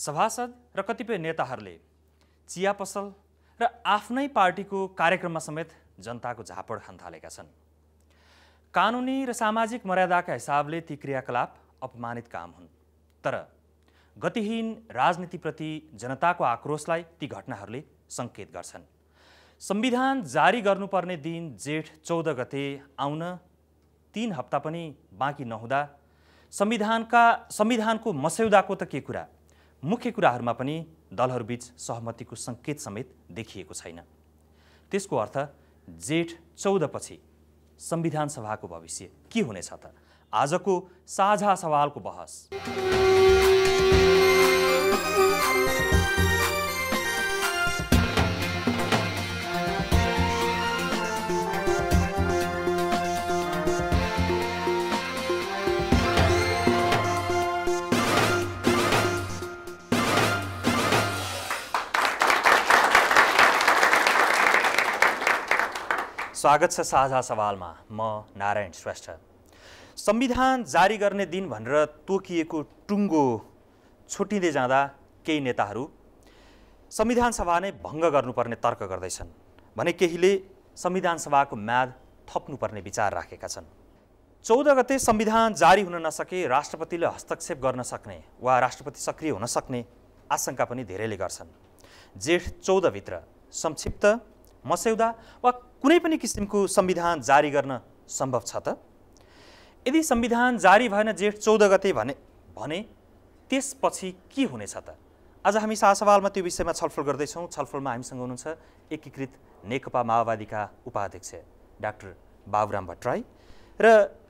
सभासद र कतिपय नेताहरूले चिया पसल र आफ्नै पार्टीको कार्यक्रममा समेत जनताको झापड खान थालेका छन् कानुनी र सामाजिक मर्यादाका हिसाबले ती क्रियाकलाप अपमानित काम हुन् तर गतिहीन राजनीतिप्रति जनताको आक्रोशलाई ती घटनाहरूले सङ्केत गर्छन् संविधान जारी गर्नुपर्ने दिन जेठ चौध गते आउन तिन हप्ता पनि बाँकी नहुँदा संविधानका संविधानको मस्यौदाको त के कुरा मुख्य कुराहरूमा पनि दलहरूबीच सहमतिको सङ्केत समेत देखिएको छैन त्यसको अर्थ जेठ चौधपछि संविधान सभाको भविष्य के हुनेछ त आजको साझा सवालको बहस स्वागत छ साझा सवालमा म नारायण श्रेष्ठ संविधान जारी गर्ने दिन भनेर तोकिएको टुङ्गो छुट्टिँदै जाँदा केही नेताहरू संविधान सभा नै भङ्ग गर्नुपर्ने तर्क गर्दैछन् भने केहीले संविधान सभाको म्याद थप्नुपर्ने विचार राखेका छन् चौध गते संविधान जारी हुन नसके राष्ट्रपतिले हस्तक्षेप गर्न सक्ने वा राष्ट्रपति सक्रिय हुन सक्ने आशंका पनि धेरैले गर्छन् जेठ चौधभित्र संक्षिप्त मस्यौदा वा कुनै पनि किसिमको संविधान जारी गर्न सम्भव छ त यदि संविधान जारी भएन जेठ चौध गते भने भने त्यसपछि के हुनेछ त आज हामी सवालमा त्यो विषयमा छलफल गर्दैछौँ छलफलमा हामीसँग हुनुहुन्छ एकीकृत नेकपा माओवादीका उपाध्यक्ष डाक्टर बाबुराम भट्टराई र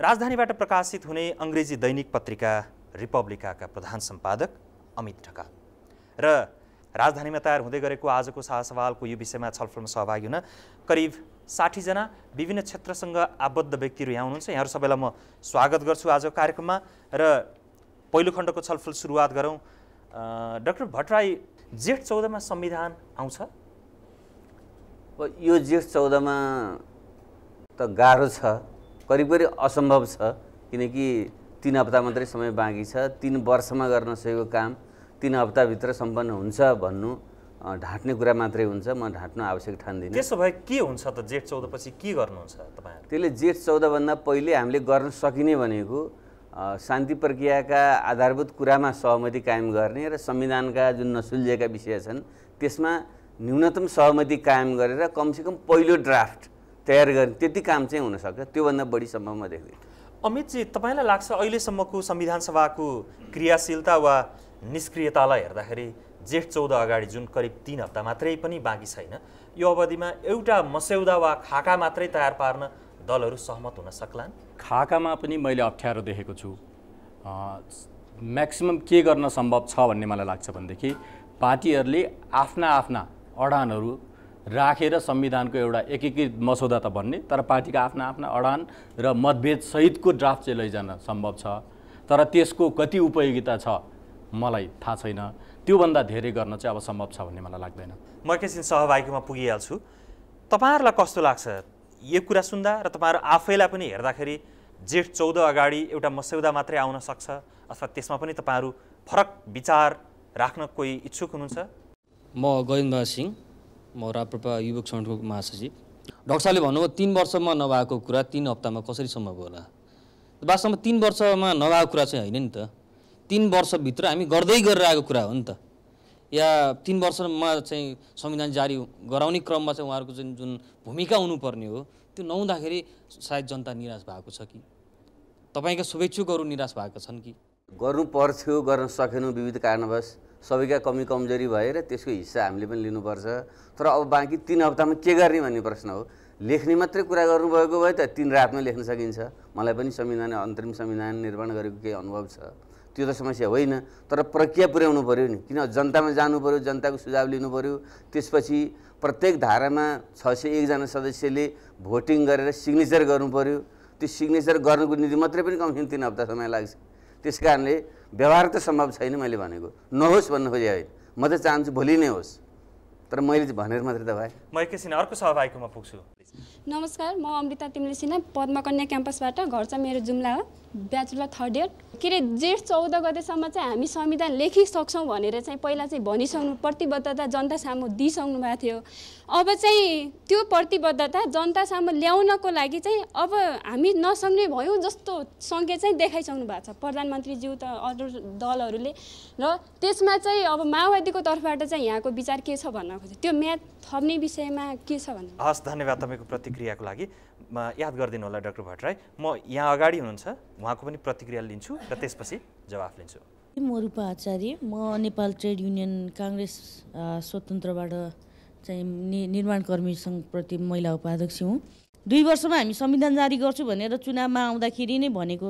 राजधानीबाट प्रकाशित हुने अङ्ग्रेजी दैनिक पत्रिका रिपब्लिकाका प्रधान सम्पादक अमित ढकाल र राजधानीमा तयार हुँदै गरेको आजको सवालको यो विषयमा छलफलमा सहभागी हुन करिब साठीजना विभिन्न क्षेत्रसँग आबद्ध व्यक्तिहरू यहाँ हुनुहुन्छ यहाँहरू सबैलाई म स्वागत गर्छु आजको कार्यक्रममा र पहिलो खण्डको छलफल सुरुवात गरौँ डाक्टर भट्टराई जेठ चौधमा संविधान आउँछ यो जेठ चौधमा त गाह्रो छ करिब करिब असम्भव छ किनकि तिन हप्ता मात्रै समय बाँकी छ तिन वर्षमा गर्न सकेको काम तिन हप्ताभित्र सम्पन्न हुन्छ भन्नु ढाँट्ने कुरा मात्रै हुन्छ म ढाँट्नु आवश्यक ठान्दिनँ त्यसो भए के हुन्छ त जेठ चौधपछि के गर्नुहुन्छ तपाईँहरू त्यसले जेठ चौधभन्दा पहिले हामीले गर्न सकिने भनेको शान्ति प्रक्रियाका आधारभूत कुरामा सहमति कायम गर्ने र संविधानका जुन नसुल्झिएका विषय छन् त्यसमा न्यूनतम सहमति कायम गरेर कमसेकम पहिलो ड्राफ्ट तयार गर्ने त्यति काम चाहिँ हुनसक्छ त्योभन्दा बढी सम्भव म देख्दिनँ अमितजी तपाईँलाई लाग्छ अहिलेसम्मको संविधान सभाको क्रियाशीलता वा निष्क्रियतालाई हेर्दाखेरि जेठ चौध अगाडि जुन करिब तिन हप्ता मात्रै पनि बाँकी छैन यो अवधिमा एउटा मस्यौदा वा खाका मात्रै तयार पार्न दलहरू सहमत हुन सक्लान् खाकामा पनि मैले अप्ठ्यारो देखेको छु म्याक्सिमम् के गर्न सम्भव छ भन्ने मलाई लाग्छ भनेदेखि पार्टीहरूले आफ्ना आफ्ना अडानहरू राखेर संविधानको एउटा एकीकृत मसौदा त भन्ने तर पार्टीका आफ्ना आफ्ना अडान र मतभेदसहितको ड्राफ्ट चाहिँ लैजान सम्भव छ तर त्यसको कति उपयोगिता छ मलाई थाहा छैन त्योभन्दा धेरै गर्न चाहिँ अब सम्भव छ भन्ने मलाई लाग्दैन म एकैछिन सहभागीमा पुगिहाल्छु तपाईँहरूलाई कस्तो लाग्छ यो कुरा सुन्दा र तपाईँहरू आफैलाई पनि हेर्दाखेरि जेठ चौध अगाडि एउटा मस्यौदा मात्रै आउन सक्छ अथवा त्यसमा पनि तपाईँहरू फरक विचार राख्न कोही इच्छुक हुनुहुन्छ म गोविन्द सिंह म राप्रपा युवक सङ्गठनको महासचिव डक्टर साहबले भन्नुभयो तिन वर्षमा नभएको कुरा तिन हप्तामा कसरी सम्भव होला वास्तवमा तिन वर्षमा नभएको कुरा चाहिँ होइन नि त तिन वर्षभित्र हामी गर्दै गरेर आएको कुरा हो नि त या तिन वर्षमा चाहिँ संविधान जारी गराउने क्रममा चाहिँ उहाँहरूको चाहिँ जुन भूमिका हुनुपर्ने हो त्यो नहुँदाखेरि सायद जनता निराश भएको छ कि तपाईँका शुभेच्छुकहरू निराश भएका छन् कि गर्नु पर्थ्यो गर्न सकेनौँ विविध कारणवश सबैका कमी कमजोरी भएर त्यसको हिस्सा हामीले पनि लिनुपर्छ तर अब बाँकी तिन हप्तामा के गर्ने भन्ने प्रश्न हो लेख्ने मात्रै कुरा गर्नुभएको भए त तिन रातमा लेख्न सकिन्छ मलाई पनि संविधान अन्तरिम संविधान निर्माण गरेको केही अनुभव छ त्यो त समस्या होइन तर प्रक्रिया पुर्याउनु पऱ्यो नि किन जनतामा जानु पऱ्यो जनताको सुझाव लिनु पऱ्यो त्यसपछि प्रत्येक धारामा छ सय एकजना सदस्यले भोटिङ गरेर सिग्नेचर गर्नु पऱ्यो त्यो सिग्नेचर गर्नुको निम्ति मात्रै पनि कमसेकम तिन हप्ता समय लाग्छ त्यस कारणले व्यवहार त सम्भव छैन मैले भनेको नहोस् भन्नु खोजेँ होइन म त चाहन्छु भोलि नै होस् तर मैले भनेर मात्रै त भए म एकैछिन अर्को सहभागीकोमा पुग्छु नमस्कार म अमृता तिमले सिन्हा पद्मकन्या क्याम्पसबाट घर चाहिँ मेरो जुम्ला हो ब्याचलर थर्ड इयर के अरे जेठ चौध गतेसम्म चाहिँ हामी संविधान लेखिसक्छौँ भनेर चाहिँ पहिला चाहिँ भनिसक्नु प्रतिबद्धता जनता सामु दिइसक्नु भएको थियो अब चाहिँ त्यो प्रतिबद्धता जनता सामु ल्याउनको लागि चाहिँ अब हामी नसक्ने भयौँ जस्तो सङ्केत चाहिँ देखाइसक्नु भएको छ प्रधानमन्त्रीज्यू त अरू दलहरूले र त्यसमा चाहिँ अब माओवादीको तर्फबाट चाहिँ यहाँको विचार के छ भन्न खोजेँ त्यो म्याथ थप्ने विषयमा के छ भन्नु हस् धन्यवाद तपाईँको प्रतिक्रियाको लागि याद गरिदिनु होला डाक्टर भट्टराई म यहाँ अगाडि हुनुहुन्छ उहाँको पनि प्रतिक्रिया लिन्छु र त्यसपछि जवाफ लिन्छु म रूपा आचार्य म नेपाल ट्रेड युनियन काङ्ग्रेस स्वतन्त्रबाट चाहिँ नि निर्माण कर्मी सङ्घप्रति महिला उपाध्यक्ष हुँ दुई वर्षमा हामी संविधान जारी गर्छु भनेर चुनावमा आउँदाखेरि नै भनेको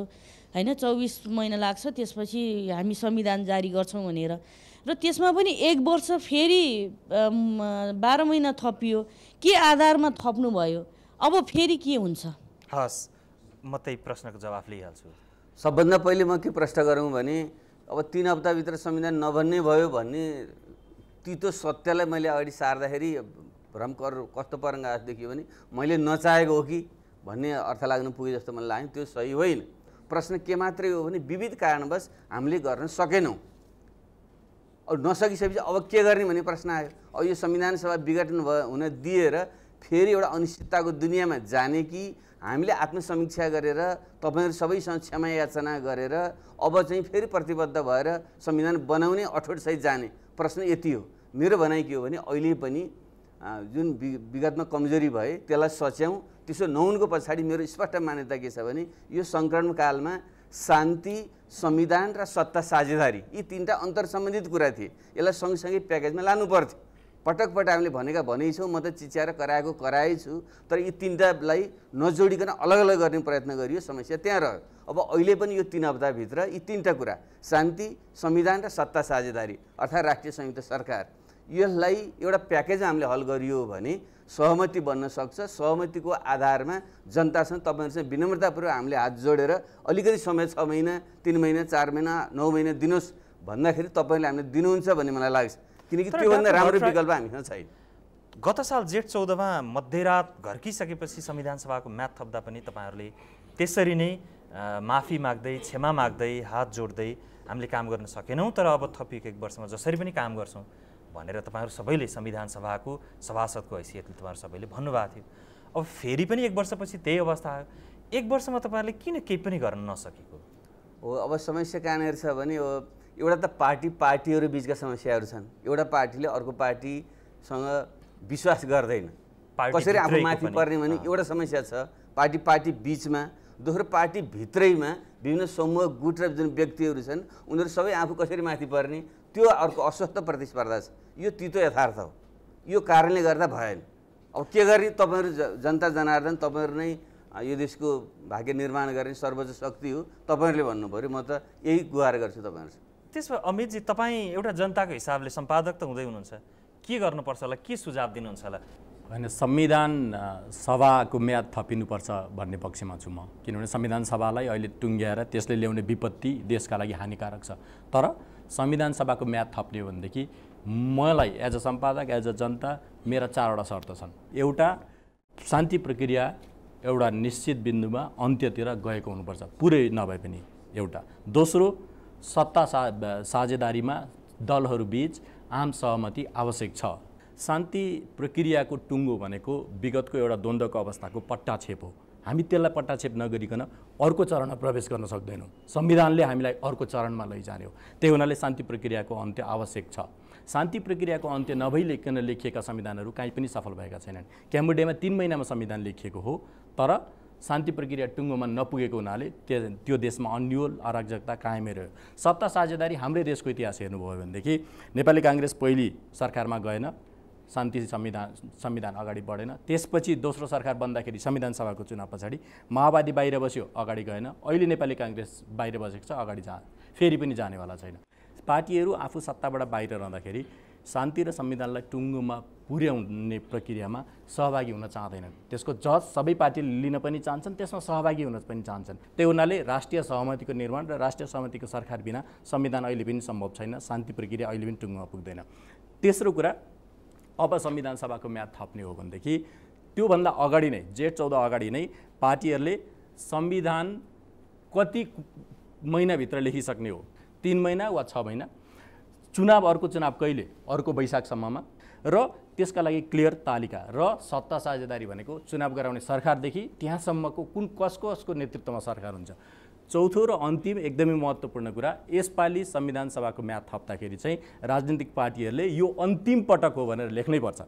होइन चौबिस महिना लाग्छ त्यसपछि हामी संविधान जारी गर्छौँ भनेर र त्यसमा पनि एक वर्ष फेरि बाह्र महिना थपियो के आधारमा थप्नुभयो अब फेरि के हुन्छ हस् म त्यही प्रश्नको जवाफ लिइहाल्छु सबभन्दा पहिले म के प्रश्न गरौँ भने अब तिन हप्ताभित्र संविधान नबन्ने भयो भन्ने तितो सत्यलाई मैले अगाडि सार्दाखेरि भ्रमकर कस्तो आज देखियो भने मैले नचाहेको हो कि भन्ने अर्थ लाग्न पुगे जस्तो मलाई लाग्यो त्यो सही होइन प्रश्न के मात्रै हो भने विविध कारणवश हामीले गर्न सकेनौँ अब नसकिसकेपछि अब के गर्ने भन्ने प्रश्न आयो अब यो संविधान सभा विघटन भयो हुन दिएर फेरि एउटा अनिश्चितताको दुनियाँमा जाने कि हामीले आत्मसमीक्षा गरेर तपाईँहरू सबैसँग क्षमा याचना गरेर अब चाहिँ फेरि प्रतिबद्ध भएर संविधान बनाउने अठोटसहित जाने प्रश्न यति हो मेरो भनाइ के हो भने अहिले पनि जुन विगतमा कमजोरी भए त्यसलाई सच्याउँ त्यसो नहुनुको पछाडि मेरो स्पष्ट मान्यता के छ भने यो सङ्क्रमणकालमा शान्ति संविधान र सत्ता साझेदारी यी तिनवटा अन्तर सम्बन्धित कुरा थिए यसलाई सँगसँगै प्याकेजमा लानु पर्थ्यो पटक पटक हामीले भनेका भनेछौँ म त चिच्याएर कराएको कराएछु तर यी तिनवटालाई नजोडिकन अलग अलग गर्ने प्रयत्न गरियो समस्या त्यहाँ रह्यो अब अहिले पनि यो तिन हप्ताभित्र यी तिनवटा कुरा शान्ति संविधान र सत्ता साझेदारी अर्थात् राष्ट्रिय संयुक्त सरकार यसलाई एउटा प्याकेज हामीले हल गरियो भने सहमति बन्न सक्छ सहमतिको आधारमा जनतासँग तपाईँहरूसँग विनम्रतापूर्वक हामीले हात जोडेर अलिकति समय छ महिना तिन महिना चार महिना नौ महिना दिनुहोस् भन्दाखेरि तपाईँले हामीले दिनुहुन्छ भन्ने मलाई लाग्छ किनकि त्योभन्दा राम्रो विकल्प हामीसँग छैन गत साल जेठ चौधमा मध्यरात घर्किसकेपछि संविधान सभाको म्याथ थप्दा पनि तपाईँहरूले त्यसरी नै माफी माग्दै क्षमा माग्दै हात जोड्दै हामीले काम गर्न सकेनौँ तर अब थपिएको एक वर्षमा जसरी पनि काम गर्छौँ भनेर तपाईँहरू सबैले संविधान सभाको सभासदको हैसियतले तपाईँहरू सबैले भन्नुभएको थियो अब फेरि पनि एक वर्षपछि त्यही अवस्था आयो एक वर्षमा तपाईँहरूले किन केही पनि गर्न नसकेको हो अब समस्या कहाँनिर छ भने एउटा त पार्टी पार्टीहरू बिचका समस्याहरू छन् एउटा पार्टीले अर्को पार्टीसँग विश्वास गर्दैन कसरी आफू माथि पर्ने भने एउटा समस्या छ पार्टी पार्टी बिचमा दोस्रो पार्टीभित्रैमा विभिन्न समूह गुट र जुन व्यक्तिहरू छन् उनीहरू सबै आफू कसरी माथि पर्ने त्यो अर्को अस्वस्थ प्रतिस्पर्धा छ यो तितो यथार्थ हो यो कारणले गर्दा भएन अब के गर्ने तपाईँहरू जनता जनार्दन तपाईँहरू नै यो देशको भाग्य निर्माण गर्ने सर्वोच्च शक्ति हो तपाईँहरूले भन्नु पऱ्यो म त यही गुहार गर्छु तपाईँहरूसँग त्यसो भए अमितजी तपाईँ एउटा जनताको हिसाबले सम्पादक त हुँदै हुनुहुन्छ के गर्नुपर्छ होला के सुझाव दिनुहुन्छ होला होइन संविधान सभाको म्याद थपिनुपर्छ भन्ने पक्षमा छु म किनभने संविधान सभालाई अहिले टुङ्ग्याएर त्यसले ल्याउने विपत्ति देशका लागि हानिकारक छ तर संविधान सभाको म्याद थप्ने हो भनेदेखि मलाई एज अ सम्पादक एज अ जनता मेरा चारवटा शर्त छन् एउटा शान्ति प्रक्रिया एउटा निश्चित बिन्दुमा अन्त्यतिर गएको हुनुपर्छ पुरै नभए पनि एउटा दोस्रो सत्ता सा साझेदारीमा दलहरूबीच आम सहमति आवश्यक छ शान्ति प्रक्रियाको टुङ्गो भनेको विगतको एउटा द्वन्द्वको अवस्थाको पट्टाछेप हो हामी त्यसलाई पट्टाछेप नगरिकन अर्को चरणमा प्रवेश गर्न सक्दैनौँ संविधानले हामीलाई अर्को चरणमा लैजाने हो त्यही हुनाले शान्ति प्रक्रियाको अन्त्य आवश्यक छ शान्ति प्रक्रियाको अन्त्य नभई लेखिकन लेखिएका संविधानहरू काहीँ पनि सफल भएका छैनन् क्याम्बोडियामा तिन महिनामा संविधान लेखिएको हो तर शान्ति प्रक्रिया टुङ्गोमा नपुगेको हुनाले त्यो त्यो देशमा अन्यल अराजकता कायमै रह्यो सत्ता साझेदारी हाम्रै देशको इतिहास हेर्नुभयो भनेदेखि नेपाली काङ्ग्रेस पहिली सरकारमा गएन शान्ति संविधान संविधान अगाडि बढेन त्यसपछि दोस्रो सरकार बन्दाखेरि संविधान सभाको चुनाव पछाडि माओवादी बाहिर बस्यो अगाडि गएन अहिले नेपाली काङ्ग्रेस बाहिर बसेको छ अगाडि जा फेरि पनि जानेवाला छैन पार्टीहरू आफू सत्ताबाट बाहिर रहँदाखेरि शान्ति र संविधानलाई टुङ्गोमा पुर्याउने प्रक्रियामा सहभागी हुन चाहँदैनन् त्यसको जज सबै पार्टीले लिन पनि चाहन्छन् त्यसमा सहभागी हुन पनि चाहन्छन् त्यही हुनाले राष्ट्रिय सहमतिको निर्माण र राष्ट्रिय सहमतिको सरकार बिना संविधान अहिले पनि सम्भव छैन शान्ति प्रक्रिया अहिले पनि टुङ्गोमा पुग्दैन तेस्रो कुरा अब संविधान सभाको म्याद थप्ने हो भनेदेखि त्योभन्दा अगाडि नै जेठ चौध अगाडि नै पार्टीहरूले संविधान कति महिनाभित्र लेखिसक्ने हो तिन महिना वा छ महिना चुनाव अर्को चुनाव कहिले अर्को वैशाखसम्ममा र त्यसका लागि क्लियर तालिका र सत्ता साझेदारी भनेको चुनाव गराउने सरकारदेखि त्यहाँसम्मको कुन कस कसको नेतृत्वमा सरकार हुन्छ चौथो र अन्तिम एकदमै महत्त्वपूर्ण कुरा यसपालि संविधान सभाको म्याद थप्दाखेरि चाहिँ राजनीतिक पार्टीहरूले यो अन्तिम पटक हो भनेर लेख्नै पर्छ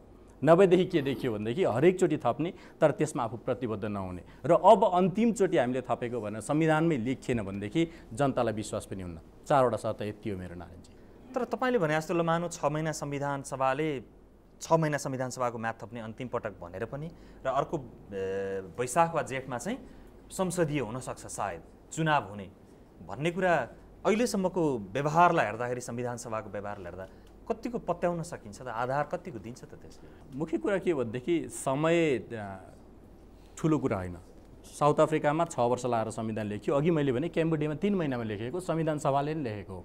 नभएदेखि के देखियो भनेदेखि हरेकचोटि थप्ने तर त्यसमा आफू प्रतिबद्ध नहुने र अब अन्तिमचोटि हामीले थपेको भनेर संविधानमै लेखिएन भनेदेखि जनतालाई विश्वास पनि हुन्न चारवटा सर्त यति हो मेरो नारायणजी तर तपाईँले भने जस्तो ल मानु छ महिना संविधान सभाले छ महिना संविधान सभाको म्याथ थप्ने अन्तिम पटक भनेर पनि र अर्को वैशाख वा जेठमा चाहिँ संसदीय हुनसक्छ सायद चुनाव हुने भन्ने कुरा अहिलेसम्मको व्यवहारलाई हेर्दाखेरि संविधान सभाको व्यवहारलाई हेर्दा कतिको पत्याउन सकिन्छ त आधार कतिको दिन्छ त त्यसले मुख्य कुरा के भनेदेखि समय ठुलो कुरा होइन साउथ अफ्रिकामा छ वर्ष लगाएर संविधान लेख्यो अघि मैले भने क्याम्बोडियामा तिन महिनामा लेखेको संविधान सभाले नै लेखेको हो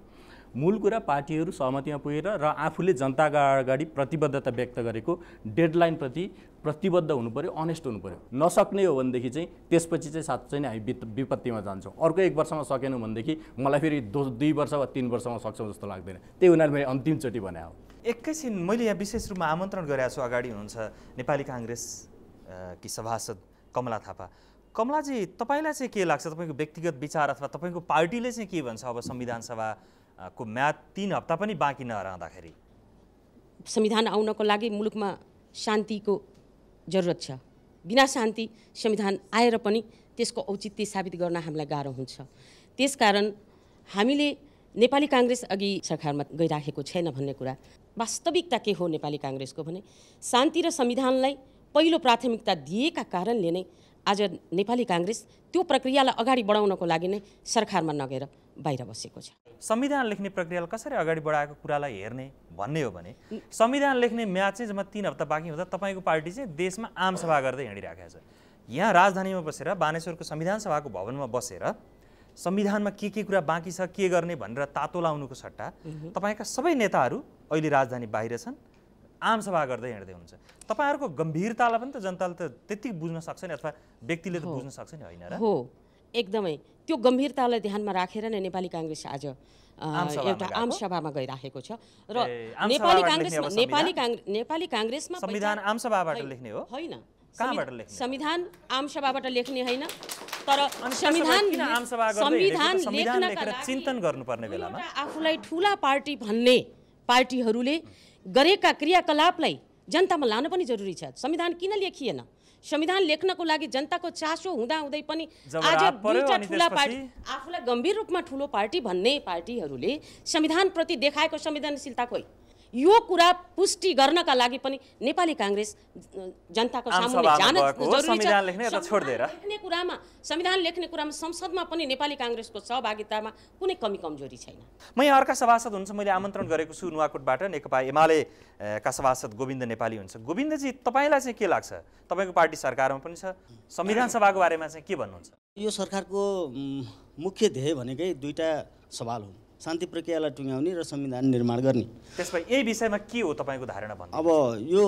मूल कुरा पार्टीहरू सहमतिमा पुगेर र आफूले जनताका अगाडि प्रतिबद्धता व्यक्त गरेको डेडलाइनप्रति प्रतिबद्ध हुनु पऱ्यो अनेस्ट हुनु पऱ्यो नसक्ने हो भनेदेखि चाहिँ त्यसपछि चाहिँ साँच्चै नै हामी विपत्तिमा जान्छौँ अर्को एक वर्षमा सकेनौँ भनेदेखि मलाई फेरि दो दुई वर्ष वा तिन वर्षमा सक्छौँ जस्तो लाग्दैन त्यही हुनाले मैले अन्तिमचोटि भने हो एकैछिन मैले यहाँ विशेष रूपमा आमन्त्रण गरेको छु अगाडि हुनुहुन्छ नेपाली काङ्ग्रेस कि सभासद कमला थापा कमलाजी तपाईँलाई चाहिँ के लाग्छ तपाईँको व्यक्तिगत विचार अथवा तपाईँको पार्टीले चाहिँ के भन्छ अब संविधान सभा को म्याद तिन हप्ता पनि बाँकी नरहँदाखेरि संविधान आउनको लागि मुलुकमा शान्तिको जरुरत छ बिना शान्ति संविधान आएर पनि त्यसको औचित्य साबित गर्न हामीलाई गाह्रो हुन्छ त्यसकारण हामीले नेपाली काङ्ग्रेस अघि सरकारमा गइराखेको छैन भन्ने कुरा वास्तविकता के हो नेपाली काङ्ग्रेसको भने शान्ति र संविधानलाई पहिलो प्राथमिकता दिएका कारणले नै आज नेपाली काङ्ग्रेस त्यो प्रक्रियालाई अगाडि बढाउनको लागि नै सरकारमा नगएर बाहिर बसेको छ संविधान लेख्ने प्रक्रियालाई कसरी अगाडि बढाएको कुरालाई हेर्ने भन्ने हो भने संविधान लेख्ने म्याच चाहिँ जम्मा तिन हप्ता बाँकी हुँदा तपाईँको पार्टी चाहिँ देशमा आमसभा गर्दै हिँडिरहेको छ यहाँ राजधानीमा बसेर बानेश्वरको संविधान सभाको भवनमा बसेर संविधानमा के के कुरा बाँकी छ के गर्ने भनेर तातो लाउनुको सट्टा तपाईँका सबै नेताहरू अहिले राजधानी बाहिर छन् आमसभा गर्दै हिँड्दै हुन्छ तपाईँहरूको गम्भीरतालाई पनि त जनताले त त्यति बुझ्न सक्छ नि अथवा व्यक्तिले त बुझ्न सक्छ नि होइन र हो एकदमै त्यो गम्भीरतालाई ध्यानमा राखेर नै नेपाली काङ्ग्रेस आज एउटा आम सभामा गइराखेको छ र नेपाली काङ्ग्रेसमा नेपाली काङ्ग्रेस नेपाली काङ्ग्रेसमा संविधान आम सभाबाट लेख्ने हो होइन संविधान आम सभाबाट लेख्ने होइन तर संविधान संविधान लेख्नका चिन्तन गर्नुपर्ने बेलामा आफूलाई ठुला पार्टी भन्ने पार्टीहरूले गरेका क्रियाकलापलाई जनतामा लानु पनि जरुरी छ संविधान किन लेखिएन संविधान लेख्नको लागि जनताको चासो हुँदाहुँदै पनि आज दुईवटा ठुला पार्टी आफूलाई गम्भीर रूपमा ठुलो पार्टी भन्ने पार्टीहरूले संविधानप्रति देखाएको संवेदनशीलता खोइ यो कुरा पुष्टि गर्नका लागि पनि नेपाली काङ्ग्रेस जनताको सामुन्ने जान जरुरी लेख्ने कुरामा संविधान लेख्ने कुरामा संसदमा पनि नेपाली काङ्ग्रेसको सहभागितामा कुनै कमी कमजोरी छैन म यहाँ अर्का सभासद हुन्छ मैले आमन्त्रण गरेको छु नुवाकोटबाट नेकपा एमालेका सभासद गोविन्द नेपाली हुन्छ गोविन्दजी तपाईँलाई चाहिँ के लाग्छ तपाईँको पार्टी सरकारमा पनि छ संविधान सभाको बारेमा चाहिँ के भन्नुहुन्छ यो सरकारको मुख्य ध्येय भनेकै दुईवटा सवाल हुन् शान्ति प्रक्रियालाई टुङ्ग्याउने र संविधान निर्माण गर्ने त्यसमा यही विषयमा के हो तपाईँको धारणा भन्नु अब यो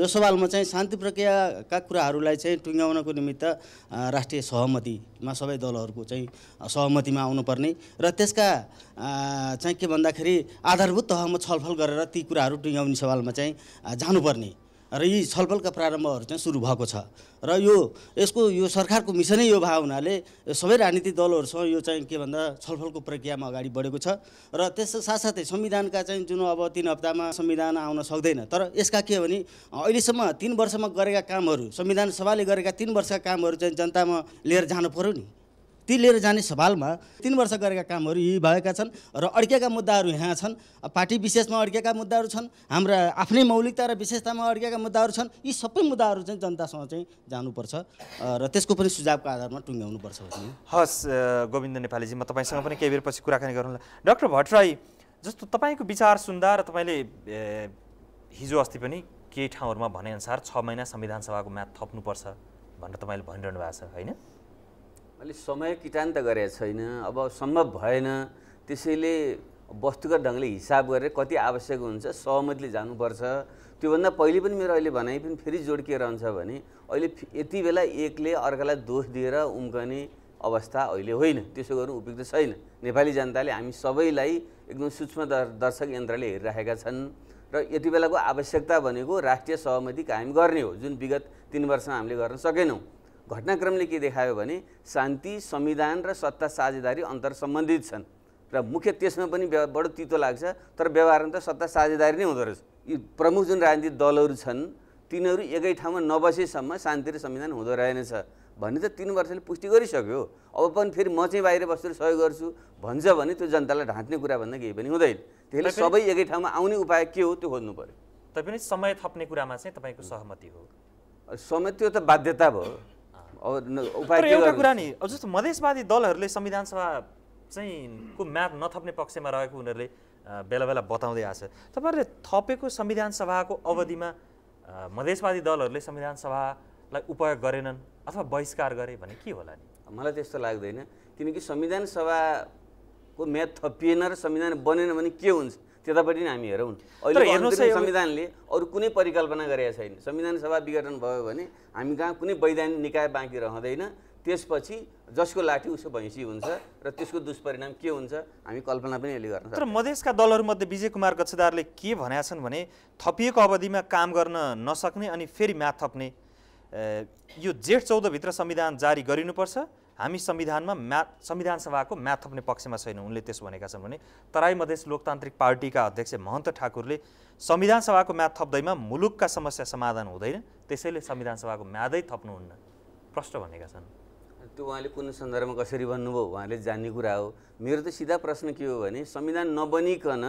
यो सवालमा चाहिँ शान्ति प्रक्रियाका कुराहरूलाई चाहिँ टुङ्ग्याउनको निमित्त राष्ट्रिय सहमतिमा सबै दलहरूको चाहिँ सहमतिमा आउनुपर्ने र त्यसका चाहिँ के भन्दाखेरि आधारभूत तहमा छलफल गरेर ती कुराहरू टुङ्ग्याउने सवालमा चाहिँ जानुपर्ने र यी छलफलका प्रारम्भहरू चाहिँ सुरु भएको छ र यो यसको यो सरकारको मिसनै यो भएको हुनाले सबै राजनीतिक दलहरूसँग यो चाहिँ के भन्दा छलफलको प्रक्रियामा अगाडि बढेको छ र त्यस साथसाथै संविधानका चाहिँ जुन अब तिन हप्तामा संविधान आउन सक्दैन तर यसका के भने अहिलेसम्म तिन वर्षमा गरेका कामहरू संविधान सभाले गरेका तिन वर्षका कामहरू चाहिँ जनतामा लिएर जानु पऱ्यो नि ती लिएर जाने सवालमा तिन वर्ष गरेका कामहरू यी भएका छन् र अड्किएका मुद्दाहरू यहाँ छन् पार्टी विशेषमा अड्किएका मुद्दाहरू छन् हाम्रा आफ्नै मौलिकता र विशेषतामा अड्किएका मुद्दाहरू छन् यी सबै मुद्दाहरू चाहिँ जनतासँग चाहिँ जानुपर्छ र त्यसको पनि सुझावको आधारमा टुङ्ग्याउनुपर्छ हस् गोविन्द नेपालीजी म तपाईँसँग पनि केही बेर पछि कुराकानी गरौँला डक्टर भट्टराई जस्तो तपाईँको विचार सुन्दा र तपाईँले हिजो अस्ति पनि केही ठाउँहरूमा भनेअनुसार छ महिना संविधान सभाको म्याथ थप्नुपर्छ भनेर तपाईँले भनिरहनु भएको छ होइन मैले समय किटान्त गरेको छैन अब सम्भव भएन त्यसैले वस्तुगत ढङ्गले हिसाब गरेर कति आवश्यक हुन्छ सहमतिले जानुपर्छ त्योभन्दा पहिले पनि मेरो अहिले भनाइ पनि फेरि के रहन्छ भने अहिले यति बेला एकले अर्कालाई दोष दिएर उम्कने अवस्था अहिले होइन त्यसो गर्नु उपयुक्त छैन नेपाली जनताले हामी सबैलाई एकदम सूक्ष्म दर्शक यन्त्रले हेरिराखेका छन् र यति बेलाको आवश्यकता भनेको राष्ट्रिय सहमति कायम गर्ने हो जुन विगत तिन वर्षमा हामीले गर्न सकेनौँ घटनाक्रमले के देखायो भने शान्ति संविधान र सत्ता साझेदारी अन्तर सम्बन्धित छन् र मुख्य त्यसमा पनि बडो तितो लाग्छ तर व्यवहारमा त सत्ता साझेदारी नै हुँदो रहेछ यी प्रमुख जुन राजनीतिक दलहरू छन् तिनीहरू एकै ठाउँमा नबसेसम्म शान्ति र संविधान हुँदो रहेनछ भन्ने त तिन वर्षले पुष्टि गरिसक्यो अब पनि फेरि म चाहिँ बाहिर बसेर सहयोग गर्छु भन्छ भने त्यो जनतालाई ढाँट्ने भन्दा केही पनि हुँदैन त्यसले सबै एकै ठाउँमा आउने उपाय के हो त्यो खोज्नु पऱ्यो तैपनि समय थप्ने कुरामा चाहिँ तपाईँको सहमति हो समय त्यो त बाध्यता भयो एउटा कुरा नि जस्तो मधेसवादी दलहरूले संविधान सभा चाहिँ को म्याप नथप्ने पक्षमा रहेको उनीहरूले बेला बेला बताउँदै आएको छ तपाईँहरूले थपेको संविधान सभाको अवधिमा मधेसवादी दलहरूले संविधान सभालाई उपयोग गरेनन् अथवा बहिष्कार गरे भने के होला नि मलाई त्यस्तो लाग्दैन किनकि संविधान सभाको म्याद थपिएन र संविधान बनेन भने के हुन्छ त्यतापट्टि नै हामी हेरौँ अहिले हेर्नुहोस् संविधानले अरू कुनै परिकल्पना गरेका छैन संविधान सभा विघटन भयो भने हामी कहाँ कुनै वैधानिक निकाय बाँकी रहँदैन त्यसपछि जसको लाठी उसको भैँसी हुन्छ र त्यसको दुष्परिणाम के हुन्छ हामी कल्पना पनि अहिले गर्छौँ तर मधेसका दलहरूमध्ये विजय कुमार गच्छदारले के भनेका छन् भने थपिएको अवधिमा काम गर्न नसक्ने अनि फेरि म्याथ थप्ने यो जेठ चौधभित्र संविधान जारी गरिनुपर्छ हामी संविधानमा म्या संविधान सभाको म्या थप्ने पक्षमा छैनौँ उनले त्यसो भनेका छन् भने तराई मधेस लोकतान्त्रिक पार्टीका अध्यक्ष महन्त ठाकुरले संविधान सभाको म्या थप्दैमा मुलुकका समस्या समाधान हुँदैन त्यसैले संविधान सभाको म्यादै थप्नुहुन्न प्रष्ट भनेका छन् त्यो उहाँले कुन सन्दर्भमा कसरी भन्नुभयो उहाँले जान्ने कुरा हो मेरो त सिधा प्रश्न के हो भने संविधान नबनिकन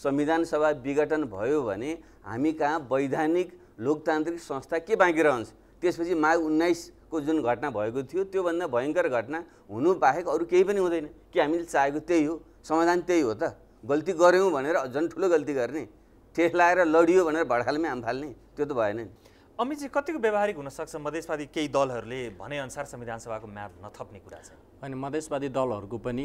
संविधान सभा विघटन भयो भने हामी कहाँ वैधानिक लोकतान्त्रिक संस्था के बाँकी रहन्छ त्यसपछि माघ उन्नाइस को जुन घटना भएको थियो त्योभन्दा भयङ्कर घटना हुनु बाहेक अरू केही पनि हुँदैन कि हामीले चाहेको त्यही हो समाधान त्यही हो त गल्ती गऱ्यौँ भनेर झन् ठुलो गल्ती गर्ने ठेस लगाएर लडियो भनेर भडखालमै हाम फाल्ने त्यो त भएन नि अमितजी कतिको व्यवहारिक हुनसक्छ मधेसवादी केही दलहरूले भनेअनुसार संविधान सभाको म्याद नथप्ने कुरा छ अनि मधेसवादी दलहरूको पनि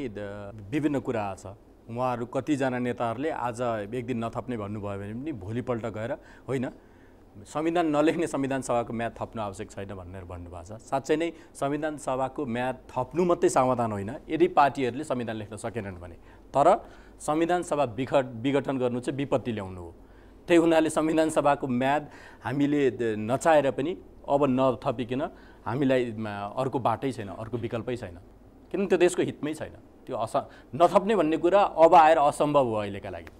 विभिन्न कुरा छ उहाँहरू कतिजना नेताहरूले आज एक दिन नथप्ने भन्नुभयो भने पनि भोलिपल्ट गएर होइन संविधान नलेख्ने संविधान सभाको म्याद थप्नु आवश्यक छैन भनेर भन्नुभएको छ साँच्चै नै संविधान सभाको म्याद थप्नु मात्रै समाधान होइन यदि पार्टीहरूले संविधान लेख्न सकेनन् भने तर संविधान सभा विघट विघटन गर्नु चाहिँ विपत्ति ल्याउनु हो त्यही हुनाले संविधान सभाको म्याद हामीले नचाहेर पनि अब नथपिकन हामीलाई अर्को बाटै छैन अर्को विकल्पै छैन किनभने त्यो देशको हितमै छैन त्यो अस नथप्ने भन्ने कुरा अब आएर असम्भव हो अहिलेका लागि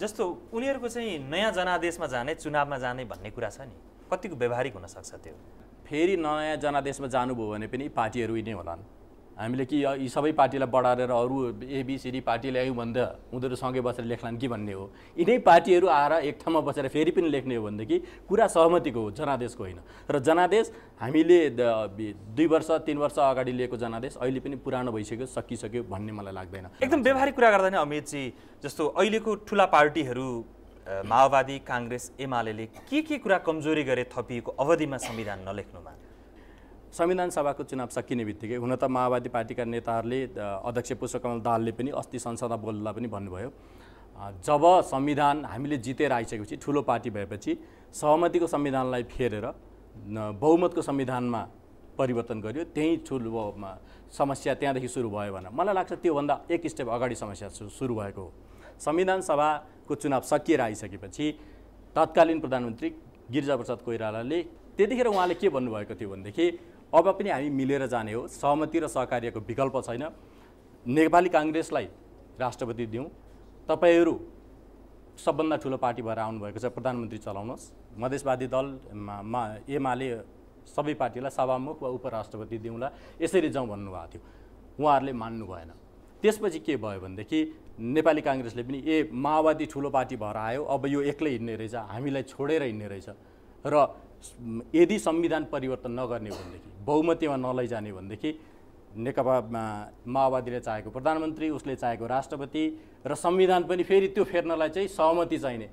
जस्तो उनीहरूको चाहिँ नयाँ जनादेशमा जाने चुनावमा जाने भन्ने कुरा छ नि कतिको व्यवहारिक हुनसक्छ त्यो फेरि नयाँ जनादेशमा जानुभयो भने पनि पार्टीहरू यिनै होलान् हामीले कि यी सबै पार्टीलाई बढाएर अरू एबिसिडी पार्टी ल्यायौँ भन्दा उनीहरू सँगै बसेर लेख्लान् कि भन्ने हो यिनै पार्टीहरू आएर एक ठाउँमा बसेर फेरि पनि लेख्ने हो भनेदेखि कुरा सहमतिको हो जनादेशको होइन र जनादेश हामीले दुई वर्ष तिन वर्ष अगाडि लिएको जनादेश अहिले पनि पुरानो भइसक्यो सकिसक्यो भन्ने मलाई लाग्दैन एकदम व्यवहारिक कुरा गर्दा नै अमितजी जस्तो अहिलेको ठुला पार्टीहरू माओवादी काङ्ग्रेस एमाले के के कुरा कमजोरी गरे थपिएको अवधिमा संविधान नलेख्नुमा संविधान सभाको चुनाव सकिने बित्तिकै हुन त माओवादी पार्टीका नेताहरूले अध्यक्ष पुष्पकमल दालले पनि अस्ति संसदमा बोल्दा पनि भन्नुभयो जब संविधान हामीले जितेर आइसकेपछि ठुलो पार्टी भएपछि सहमतिको संविधानलाई फेरेर बहुमतको संविधानमा परिवर्तन गर्यो त्यहीँ ठुलो समस्या त्यहाँदेखि सुरु भयो भने मलाई लाग्छ त्योभन्दा एक स्टेप अगाडि समस्या सुरु भएको हो संविधान सभाको चुनाव सकिएर आइसकेपछि तत्कालीन प्रधानमन्त्री गिरिजाप्रसाद कोइरालाले त्यतिखेर उहाँले के भन्नुभएको थियो भनेदेखि अब पनि हामी मिलेर जाने हो सहमति र सहकार्यको विकल्प छैन नेपाली काङ्ग्रेसलाई राष्ट्रपति दिउँ तपाईँहरू सबभन्दा ठुलो पार्टी भएर आउनुभएको छ प्रधानमन्त्री चलाउनुहोस् मधेसवादी दल एमाले सबै पार्टीलाई सभामुख वा उपराष्ट्रपति दिउँला यसरी जाउँ भन्नुभएको थियो उहाँहरूले मान्नु भएन त्यसपछि के भयो भनेदेखि नेपाली काङ्ग्रेसले पनि ए माओवादी ठुलो पार्टी भएर आयो अब यो एक्लै हिँड्ने रहेछ हामीलाई छोडेर हिँड्ने रहेछ र यदि संविधान परिवर्तन नगर्ने हो भनेदेखि बहुमतीमा नलैजाने हो भनेदेखि नेकपामा माओवादीले चाहेको प्रधानमन्त्री उसले चाहेको राष्ट्रपति र संविधान पनि फेरि त्यो फेर्नलाई चाहिँ सहमति चाहिने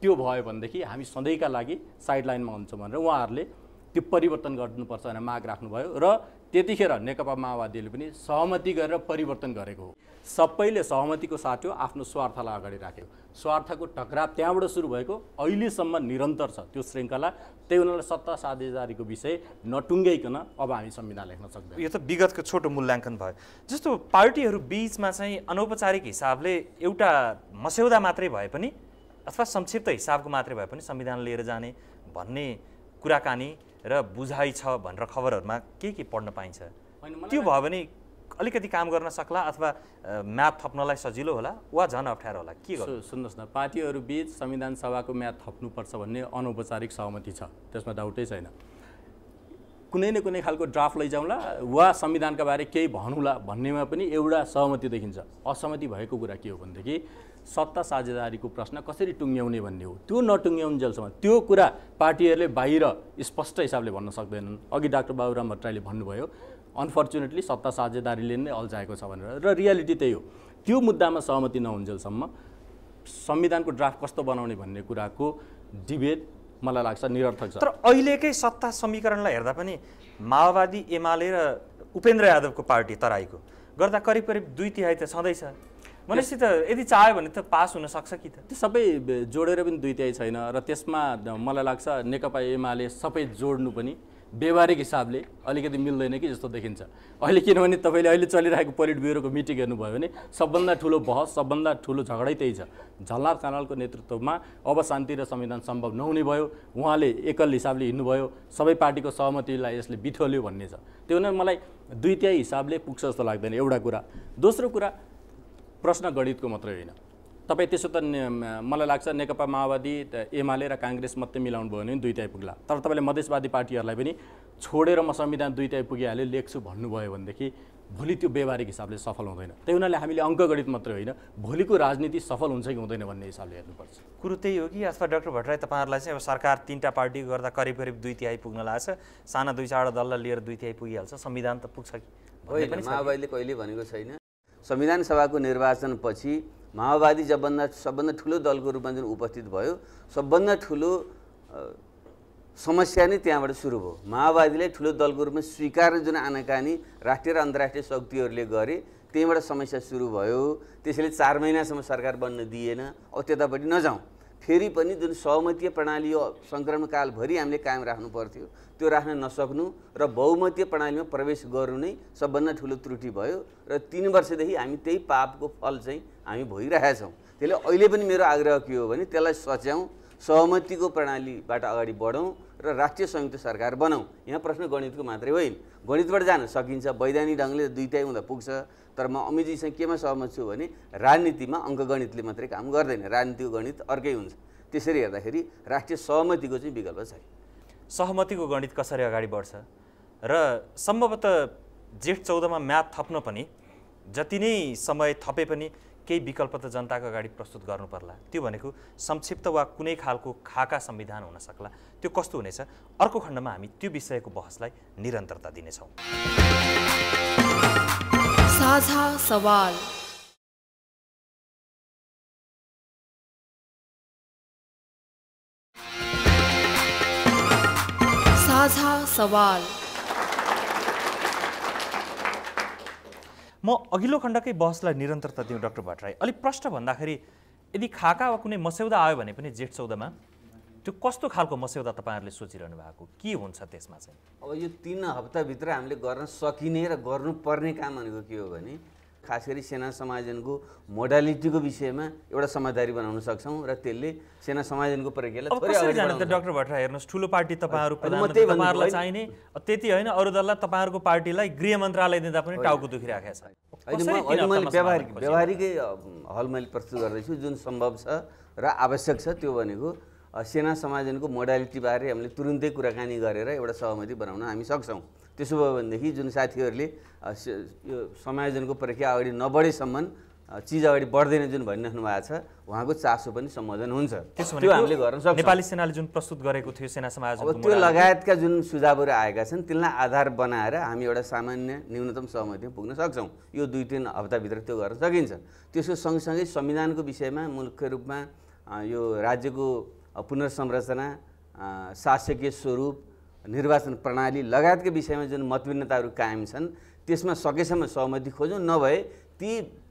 त्यो भयो भनेदेखि हामी सधैँका लागि साइडलाइनमा हुन्छौँ भनेर उहाँहरूले त्यो परिवर्तन गर्नुपर्छ भनेर माग राख्नुभयो र त्यतिखेर नेकपा माओवादीले पनि सहमति गरेर परिवर्तन गरेको हो सबैले सहमतिको साट्यो आफ्नो स्वार्थलाई अगाडि राख्यो स्वार्थको टकराव त्यहाँबाट सुरु भएको अहिलेसम्म निरन्तर छ त्यो श्रृङ्खला त्यही हुनाले सत्ता साझेदारीको विषय नटुङ्गाइकन अब हामी संविधान लेख्न सक्दैनौँ यो त विगतको छोटो मूल्याङ्कन भयो जस्तो पार्टीहरू बिचमा चाहिँ अनौपचारिक हिसाबले एउटा मस्यौदा मात्रै भए पनि अथवा संक्षिप्त हिसाबको मात्रै भए पनि संविधान लिएर जाने भन्ने कुराकानी र बुझाइ छ भनेर खबरहरूमा के के पढ्न पाइन्छ त्यो भयो भने अलिकति काम गर्न सक्ला अथवा म्याद थप्नलाई सजिलो होला वा झन् अप्ठ्यारो होला के गर्नु सुन्नुहोस् न पार्टीहरू बिच संविधान सभाको म्याद थप्नुपर्छ भन्ने अनौपचारिक सहमति छ त्यसमा डाउटै छैन कुनै न कुनै खालको ड्राफ्ट लैजाउँला वा संविधानका बारे केही भनौँला भन्नेमा पनि एउटा सहमति देखिन्छ असहमति भएको कुरा के हो भनेदेखि सत्ता साझेदारीको प्रश्न कसरी टुङ्ग्याउने भन्ने हो त्यो नटुङ्ग्याउन्जेलसम्म त्यो कुरा पार्टीहरूले बाहिर स्पष्ट हिसाबले भन्न सक्दैनन् अघि डाक्टर बाबुराम भट्टराईले भन्नुभयो अनफर्चुनेटली सत्ता साझेदारीले नै अल्झाएको छ भनेर र रियालिटी त्यही हो त्यो मुद्दामा सहमति नहुन्जेलसम्म संविधानको ड्राफ्ट कस्तो बनाउने भन्ने कुराको डिबेट मलाई लाग्छ निरर्थक छ तर अहिलेकै सत्ता समीकरणलाई हेर्दा पनि माओवादी एमाले र उपेन्द्र यादवको पार्टी तराईको गर्दा करिब करिब दुई तिहाई त छँदैछ भनेपछि त यदि चाह्यो भने त पास हुन सक्छ कि त त्यो सबै जोडेर पनि दुई त्याई छैन र त्यसमा मलाई लाग्छ नेकपा एमाले सबै जोड्नु पनि व्यवहारिक हिसाबले अलिकति मिल्दैन कि जस्तो देखिन्छ अहिले किनभने तपाईँले अहिले चलिरहेको पोलिट ब्युरोको मिटिङ हेर्नुभयो भने सबभन्दा ठुलो बहस सबभन्दा ठुलो झगडै त्यही छ झलनाथ कानालको नेतृत्वमा अब शान्ति र संविधान सम्भव नहुने भयो उहाँले एकल हिसाबले हिँड्नुभयो सबै पार्टीको सहमतिलाई यसले बिठोल्यो भन्ने छ त्यो नै मलाई दुई तिहाई हिसाबले पुग्छ जस्तो लाग्दैन एउटा कुरा दोस्रो कुरा प्रश्न गणितको मात्रै होइन तपाईँ त्यसो त मलाई लाग्छ नेकपा माओवादी एमाले र काङ्ग्रेस मात्रै मिलाउनु भयो भने दुई तिहाई पुग्ला तर तपाईँले मधेसवादी पार्टीहरूलाई पनि छोडेर म संविधान दुई तिहाई पुगिहालेँ लेख्छु भन्नुभयो भनेदेखि भोलि त्यो व्यवहारिक हिसाबले सफल हुँदैन त्यही हुनाले हामीले अङ्कगणित मात्रै होइन भोलिको राजनीति सफल हुन्छ कि हुँदैन भन्ने हिसाबले हेर्नुपर्छ कुरो त्यही हो कि अथवा डाक्टर भट्टराई तपाईँहरूलाई चाहिँ अब सरकार तिनवटा पार्टी गर्दा करिब करिब दुई तिहाई पुग्न लाग्छ साना दुई चारवटा दललाई लिएर दुई तिहाई पुगिहाल्छ संविधान त पुग्छ कि माओवादीले कहिले भनेको छैन संविधान सभाको निर्वाचनपछि माओवादी जबभन्दा सबभन्दा ठुलो दलको रूपमा जुन उपस्थित भयो सबभन्दा ठुलो समस्या नै त्यहाँबाट सुरु भयो माओवादीलाई ठुलो दलको रूपमा स्वीकार जुन आनाकानी राष्ट्रिय र अन्तर्राष्ट्रिय शक्तिहरूले गरे त्यहीँबाट समस्या सुरु भयो त्यसैले चार महिनासम्म सरकार बन्न दिएन अब त्यतापट्टि नजाउँ फेरि पनि जुन सहमतीय प्रणाली यो सङ्क्रमणकालभरि हामीले कायम राख्नु पर्थ्यो त्यो राख्न नसक्नु र बहुमतीय प्रणालीमा प्रवेश गर्नु नै सबभन्दा ठुलो त्रुटि भयो र तिन वर्षदेखि हामी त्यही पापको फल चाहिँ हामी भोगिरहेका छौँ त्यसले अहिले पनि मेरो आग्रह के हो भने त्यसलाई सच्याउँ सहमतिको प्रणालीबाट अगाडि बढौँ र राष्ट्रिय संयुक्त सरकार बनाऊ यहाँ प्रश्न गणितको मात्रै होइन गणितबाट जान सकिन्छ वैधानिक ढङ्गले दुइटै हुँदा पुग्छ तर म अमितजी केमा सहमत छु भने राजनीतिमा अङ्कगणितले मात्रै काम गर्दैन राजनीतिको गणित अर्कै हुन्छ त्यसरी हेर्दाखेरि राष्ट्रिय सहमतिको चाहिँ विकल्प छैन सहमतिको गणित कसरी अगाडि बढ्छ र सम्भवतः जेठ चौधमा म्याथ थप्न पनि जति नै समय थपे पनि केही विकल्प त जनताको अगाडि प्रस्तुत गर्नुपर्ला त्यो भनेको संक्षिप्त वा कुनै खालको खाका संविधान हुन सक्ला त्यो कस्तो हुनेछ अर्को खण्डमा हामी त्यो विषयको बहसलाई निरन्तरता दिनेछौँ साझा सवाल साझा सवाल म अघिल्लो खण्डकै बहसलाई निरन्तरता दिउँ डाक्टर भट्टराई अलिक प्रष्ट भन्दाखेरि यदि खाका वा कुनै मस्यौदा आयो भने पनि जेठ चौधमा त्यो कस्तो खालको मस्यौदा तपाईँहरूले सोचिरहनु भएको के हुन्छ त्यसमा चाहिँ अब यो तिन हप्ताभित्र हामीले गर्न सकिने र गर्नुपर्ने काम भनेको के हो भने खास गरी सेना समायोजनको मोडालिटीको विषयमा एउटा समझदारी बनाउन सक्छौँ र त्यसले सेना समायोजनको प्रक्रियालाई डक्टर भट्टरा हेर्नुहोस् ठुलो पार्टी तपाईँहरू तपाईँहरूलाई चाहिने त्यति होइन अरू दललाई तपाईँहरूको पार्टीलाई गृह मन्त्रालय दिँदा पनि टाउको दुखिरहेको छ अहिले मैले व्यावहारिकै हल मैले प्रस्तुत गर्दैछु जुन सम्भव छ र आवश्यक छ त्यो भनेको सेना समायोजनको मोडालिटीबारे हामीले तुरुन्तै कुराकानी गरेर एउटा सहमति बनाउन हामी सक्छौँ त्यसो भयो भनेदेखि जुन साथीहरूले यो समायोजनको प्रक्रिया अगाडि नबढेसम्म चिज अगाडि बढ्दैन जुन भनिराख्नु भएको छ उहाँको चासो पनि सम्बोधन हुन्छ त्यो हामीले गर्न सक्छौँ नेपाली सेनाले जुन प्रस्तुत गरेको थियो सेना समायोजन अब त्यो लगायतका जुन सुझावहरू आएका छन् त्यसलाई आधार बनाएर हामी एउटा सामान्य न्यूनतम सहमतिमा पुग्न सक्छौँ यो दुई तिन हप्ताभित्र त्यो गर्न सकिन्छ त्यसको सँगसँगै संविधानको विषयमा मुख्य रूपमा यो राज्यको पुनर्संरचना शासकीय स्वरूप निर्वाचन प्रणाली लगायतका विषयमा जुन मतभिन्नताहरू कायम छन् त्यसमा सकेसम्म सहमति खोजौँ नभए ती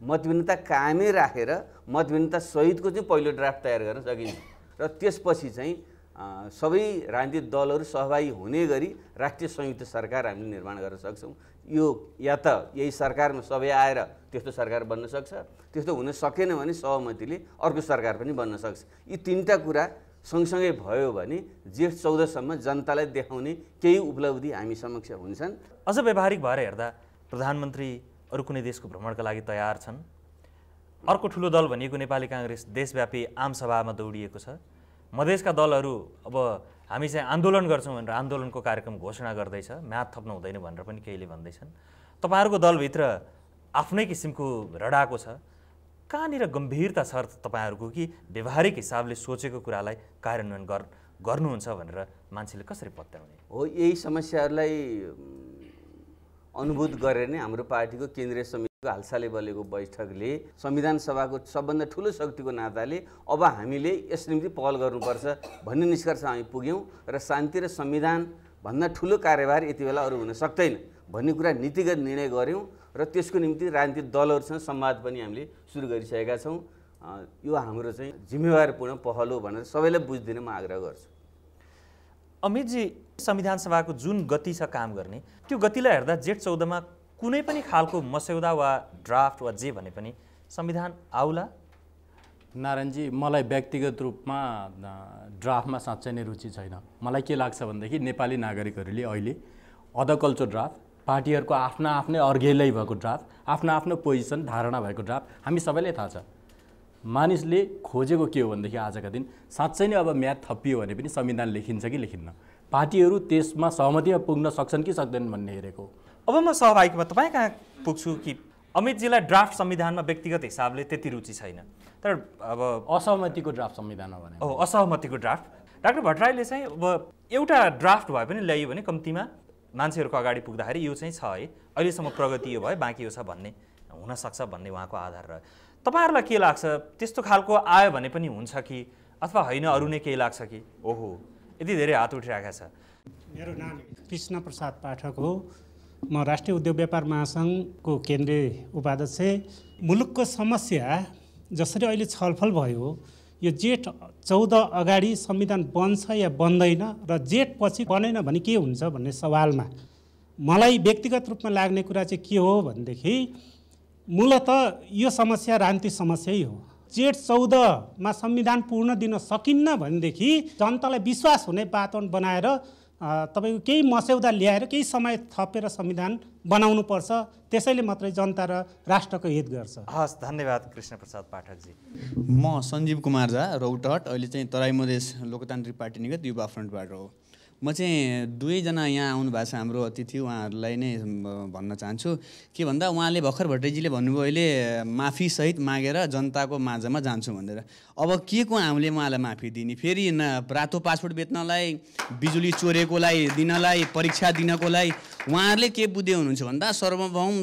मतभिन्नता कायमै राखेर मतभिन्नता सहितको चाहिँ पहिलो ड्राफ्ट तयार गर्न सकिन्छ र त्यसपछि चाहिँ सबै राजनीतिक दलहरू सहभागी हुने गरी राष्ट्रिय संयुक्त सरकार हामीले निर्माण गर्न सक्छौँ यो या त यही सरकारमा सबै आएर त्यस्तो सरकार बन्न सक्छ त्यस्तो हुन सकेन भने सहमतिले अर्को सरकार पनि बन्न सक्छ यी तिनवटा कुरा सँगसँगै भयो भने जेठ चौधसम्म जनतालाई देखाउने केही उपलब्धि हामी समक्ष हुन्छन् अझ व्यावहारिक भएर हेर्दा प्रधानमन्त्री अरू कुनै देशको भ्रमणका लागि तयार छन् अर्को ठुलो दल भनिएको नेपाली काङ्ग्रेस देशव्यापी आमसभामा दौडिएको छ मधेसका दलहरू अब हामी चाहिँ आन्दोलन गर्छौँ भनेर आन्दोलनको कार्यक्रम घोषणा गर्दैछ म्याथ थप्नु हुँदैन भनेर पनि केहीले भन्दैछन् तपाईँहरूको दलभित्र आफ्नै किसिमको रडाको छ कहाँनिर गम्भीरता छ तपाईँहरूको कि व्यवहारिक हिसाबले सोचेको कुरालाई कार्यान्वयन गर् गर्नुहुन्छ भनेर मान्छेले कसरी पत्याउने हो यही समस्याहरूलाई अनुभूत गरेर नै हाम्रो पार्टीको केन्द्रीय समितिको हालसाले बोलेको बैठकले संविधान सभाको सबभन्दा ठुलो शक्तिको नाताले अब हामीले यस निम्ति पहल गर्नुपर्छ भन्ने निष्कर्ष हामी पुग्यौँ र शान्ति र संविधानभन्दा ठुलो कार्यभार यति बेला अरू हुन सक्दैन भन्ने कुरा नीतिगत निर्णय गऱ्यौँ र त्यसको निम्ति राजनीतिक दलहरूसँग संवाद पनि हामीले सुरु गरिसकेका छौँ यो हाम्रो चाहिँ जिम्मेवारपूर्ण पहल हो भनेर सबैलाई बुझिदिन म आग्रह गर्छु अमितजी संविधान सभाको जुन गति छ काम गर्ने त्यो गतिलाई हेर्दा जेठ चौधमा कुनै पनि खालको मस्यौदा वा ड्राफ्ट वा जे भने पनि संविधान आउला नारायणजी मलाई व्यक्तिगत रूपमा ड्राफ्टमा साँच्चै नै रुचि छैन मलाई के लाग्छ भनेदेखि नेपाली नागरिकहरूले अहिले अदकल्चो ड्राफ्ट पार्टीहरूको आफ्ना आफ्नै अर्घेलै भएको ड्राफ्ट आफ्नो आफ्नो पोजिसन धारणा भएको ड्राफ्ट हामी सबैलाई थाहा छ मानिसले खोजेको के हो भनेदेखि आजका दिन साँच्चै नै अब म्याथ थपियो भने पनि संविधान लेखिन्छ कि लेखिन्न पार्टीहरू त्यसमा सहमतिमा पुग्न सक्छन् कि सक्दैनन् भन्ने हेरेको अब म सहभागीमा तपाईँ कहाँ पुग्छु कि अमितजीलाई ड्राफ्ट संविधानमा व्यक्तिगत हिसाबले त्यति रुचि छैन तर अब असहमतिको ड्राफ्ट संविधानमा भने ओ असहमतिको ड्राफ्ट डाक्टर भट्टराईले चाहिँ अब एउटा ड्राफ्ट भए पनि ल्यायो भने कम्तीमा मान्छेहरूको अगाडि पुग्दाखेरि यो चाहिँ छ है अहिलेसम्म प्रगति यो भयो बाँकी यो छ भन्ने हुनसक्छ भन्ने उहाँको आधार रह्यो तपाईँहरूलाई के लाग्छ त्यस्तो खालको आयो भने पनि हुन्छ कि अथवा होइन अरू नै केही लाग्छ कि ओहो यति धेरै हात उठिरहेको छ मेरो नाम कृष्ण प्रसाद पाठक हो म राष्ट्रिय उद्योग व्यापार महासङ्घको केन्द्रीय उपाध्यक्ष मुलुकको समस्या जसरी अहिले छलफल भयो यो जेठ चौध अगाडि संविधान बन्छ या बन्दैन र जेठ पछि बनेन भने के हुन्छ भन्ने सवालमा मलाई व्यक्तिगत रूपमा लाग्ने कुरा चाहिँ के हो भनेदेखि मूलत यो समस्या रान्ति समस्यै हो जेठ चौधमा संविधान पूर्ण दिन सकिन्न भनेदेखि जनतालाई विश्वास हुने वातावरण बनाएर तपाईँको केही मस्यौदा ल्याएर केही समय थपेर संविधान बनाउनुपर्छ त्यसैले मात्रै जनता र राष्ट्रको हित गर्छ हस् धन्यवाद कृष्ण प्रसाद पाठकजी म सञ्जीव कुमार झा रौटहट अहिले चाहिँ तराई मधेस लोकतान्त्रिक पार्टी निगत युवा फ्रन्टबाट हो म चाहिँ दुवैजना यहाँ आउनु भएको छ हाम्रो अतिथि उहाँहरूलाई नै भन्न चाहन्छु के भन्दा उहाँले भर्खर भट्टेजीले भन्नुभयो अहिले माफीसहित मागेर जनताको माझमा जान्छु भनेर अब के को हामीले उहाँलाई माफी दिने फेरि न रातो पासपोर्ट बेच्नलाई बिजुली चोरेकोलाई दिनलाई परीक्षा दिनकोलाई उहाँहरूले के बुझ्दै हुनुहुन्छ भन्दा सर्वभौम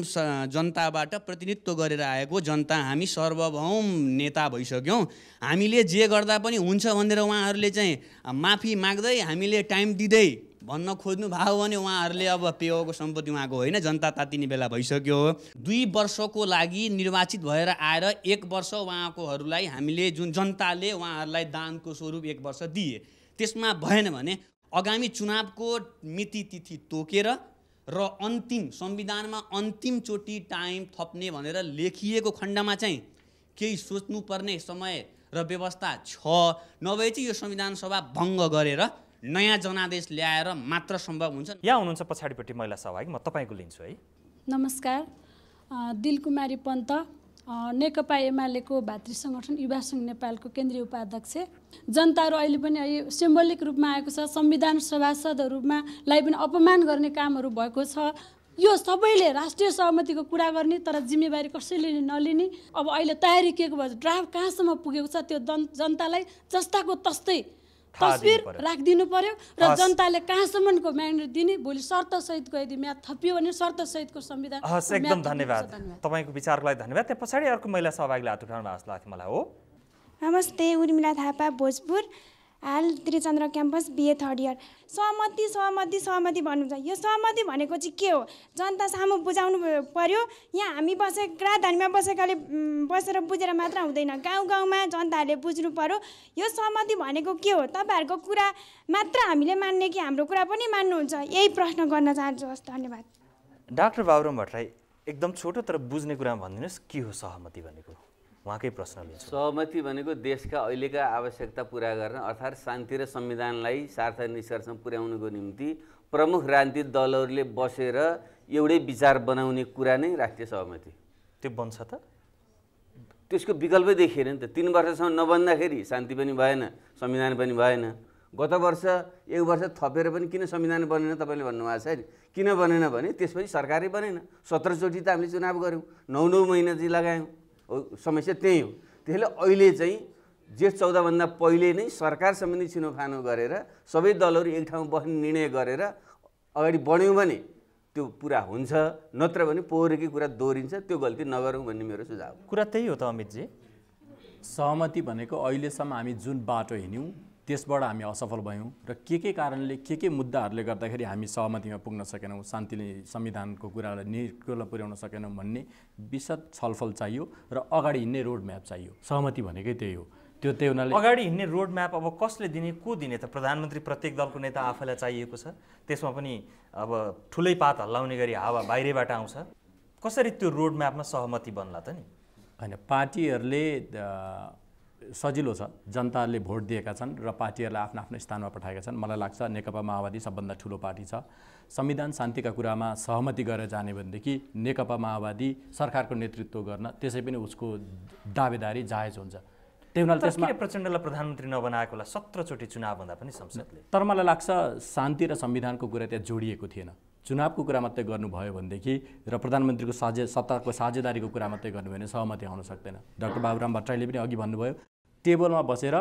जनताबाट प्रतिनिधित्व गरेर आएको जनता हामी सर्वभौम नेता भइसक्यौँ हामीले जे गर्दा पनि हुन्छ भनेर उहाँहरूले चाहिँ माफी माग्दै हामीले टाइम दिँदै दिँदै भन्न खोज्नु भयो भने उहाँहरूले अब पेवाको सम्पत्ति उहाँको होइन जनता तातिने बेला भइसक्यो दुई वर्षको लागि निर्वाचित भएर आएर एक वर्ष उहाँकोहरूलाई हामीले जुन जनताले उहाँहरूलाई दानको स्वरूप एक वर्ष दिए त्यसमा भएन भने आगामी चुनावको मिति तिथि तोकेर र अन्तिम संविधानमा अन्तिमचोटि टाइम थप्ने भनेर लेखिएको खण्डमा चाहिँ केही सोच्नुपर्ने समय र व्यवस्था छ नभए चाहिँ यो संविधान सभा भङ्ग गरेर नयाँ जनादेश ल्याएर मात्र सम्भव हुन्छ यहाँ हुनुहुन्छ पछाडिपट्टि महिला सहभागी म तपाईँको लिन्छु है नमस्कार दिलकुमारी पन्त नेकपा एमालेको भातृ सङ्गठन युवा सङ्घ नेपालको केन्द्रीय उपाध्यक्ष जनताहरू अहिले पनि अहिले सिम्बोलिक रूपमा आएको छ संविधान लाई पनि अपमान गर्ने कामहरू भएको छ यो सबैले राष्ट्रिय सहमतिको कुरा गर्ने तर जिम्मेवारी कसैले नलिने अब अहिले तयारी के को भन्छ ड्राफ्ट कहाँसम्म पुगेको छ त्यो जनतालाई जस्ताको तस्तै तस्बिर राखिदिनु पर्यो र जनताले कहाँसम्मको म्यान्डेट दिने भोलि शर्तसहितको यदि म्याद थपियो भने शर्तसहितको संविधान हस् एकदम धन्यवाद तपाईँको विचारको लागि धन्यवाद त्यहाँ पछाडि अर्को महिला सहभागीलाई हात उठाउनु भएको जस्तो लाग्थ्यो मलाई हो नमस्ते उर्मिला थापा भोजपुर हाल Trichandra Campus BA third year सहमति सहमति सहमति भन्नुहुन्छ यो सहमति भनेको चाहिँ के हो जनता सामु बुझाउनु पर्यो यहाँ हामी बसे राजधानीमा बसेकाले बसेर बुझेर मात्र हुँदैन गाउँ गाउँमा जनताहरूले बुझ्नु पर्यो यो सहमति भनेको के हो तपाईँहरूको कुरा मात्र हामीले मान्ने कि हाम्रो कुरा पनि मान्नुहुन्छ यही प्रश्न गर्न चाहन्छु हस् धन्यवाद डाक्टर बाबुराम भट्टराई एकदम छोटो तर बुझ्ने कुरामा भनिदिनुहोस् के हो सहमति भनेको उहाँकै प्रश्न लिन्छ सहमति भनेको देशका अहिलेका आवश्यकता पुरा गर्न अर्थात् शान्ति र संविधानलाई सार्थ निष्कर्षमा पुर्याउनुको निम्ति प्रमुख राजनीतिक दलहरूले बसेर एउटै विचार बनाउने कुरा नै राष्ट्रिय सहमति त्यो बन्छ त त्यसको विकल्पै देखिएन नि त तिन वर्षसम्म नबन्दाखेरि शान्ति पनि भएन संविधान पनि भएन गत वर्ष एक वर्ष थपेर पनि किन संविधान बनेन तपाईँले भन्नुभएको छ नि किन बनेन भने त्यसपछि सरकारै बनेन सत्रचोटि त हामीले चुनाव गऱ्यौँ नौ नौ महिना चाहिँ लगायौँ समस्या त्यही हो त्यसले अहिले चाहिँ जेठ चौधभन्दा पहिले नै सरकार सम्बन्धी छिनोफानो गरेर सबै दलहरू एक ठाउँ बस्ने निर्णय गरेर अगाडि बढ्यौँ भने त्यो पुरा हुन्छ नत्र भने पोहोरेकै कुरा दोहोरिन्छ त्यो गल्ती नगरौँ भन्ने मेरो सुझाव कुरा त्यही हो त अमितजी सहमति भनेको अहिलेसम्म हामी जुन बाटो हिँड्यौँ त्यसबाट हामी असफल भयौँ र के के कारणले के के मुद्दाहरूले गर्दाखेरि हामी सहमतिमा पुग्न सकेनौँ शान्तिले संविधानको कुरालाई निकोला पुर्याउन सकेनौँ भन्ने विशद छलफल चाहियो र अगाडि हिँड्ने रोड म्याप चाहियो सहमति भनेकै त्यही हो त्यो त्यही हुनाले अगाडि हिँड्ने रोड म्याप अब कसले दिने को दिने त प्रधानमन्त्री प्रत्येक दलको नेता आफैलाई चाहिएको छ त्यसमा पनि अब ठुलै पात हल्लाउने गरी हावा बाहिरैबाट आउँछ कसरी त्यो रोड म्यापमा सहमति बन्ला त नि होइन पार्टीहरूले सजिलो छ जनताले भोट दिएका छन् र पार्टीहरूलाई आफ्नो आफ्नो स्थानमा पठाएका छन् मलाई लाग्छ नेकपा माओवादी सबभन्दा ठुलो पार्टी छ संविधान शान्तिका कुरामा सहमति गरेर जाने भनेदेखि नेकपा माओवादी सरकारको नेतृत्व गर्न त्यसै पनि उसको दावेदारी जायज हुन्छ त्यही हुनाले त्यसमा प्रचण्डलाई प्रधानमन्त्री नबनाएकोलाई सत्रचोटि चुनाव भन्दा पनि संसदले तर मलाई लाग्छ शान्ति र संविधानको कुरा त्यहाँ जोडिएको थिएन चुनावको कुरा मात्रै गर्नुभयो भनेदेखि र प्रधानमन्त्रीको साझे सत्ताको साझेदारीको कुरा मात्रै गर्नुभयो भने सहमति आउन सक्दैन डाक्टर बाबुराम भट्टराईले पनि अघि भन्नुभयो टेबलमा बसेर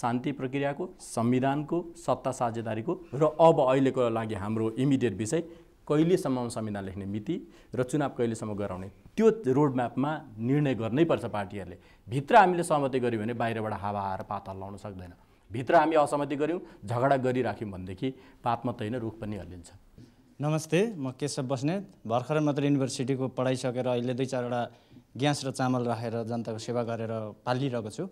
शान्ति प्रक्रियाको संविधानको सत्ता साझेदारीको र अब अहिलेको लागि हाम्रो इमिडिएट विषय कहिलेसम्म संविधान लेख्ने मिति र चुनाव कहिलेसम्म गराउने त्यो रोड म्यापमा निर्णय गर्नैपर्छ पार्टीहरूले भित्र हामीले सहमति गऱ्यौँ भने बाहिरबाट हावा आएर पात हल्लाउन सक्दैन भित्र हामी असहमति गऱ्यौँ झगडा गरिराख्यौँ भनेदेखि पात मात्रै होइन रुख पनि हल्लिन्छ नमस्ते म केशव बस्नेत भर्खर मात्र युनिभर्सिटीको पढाइसकेर अहिले दुई चारवटा ग्यास र चामल राखेर जनताको सेवा गरेर पालिरहेको छु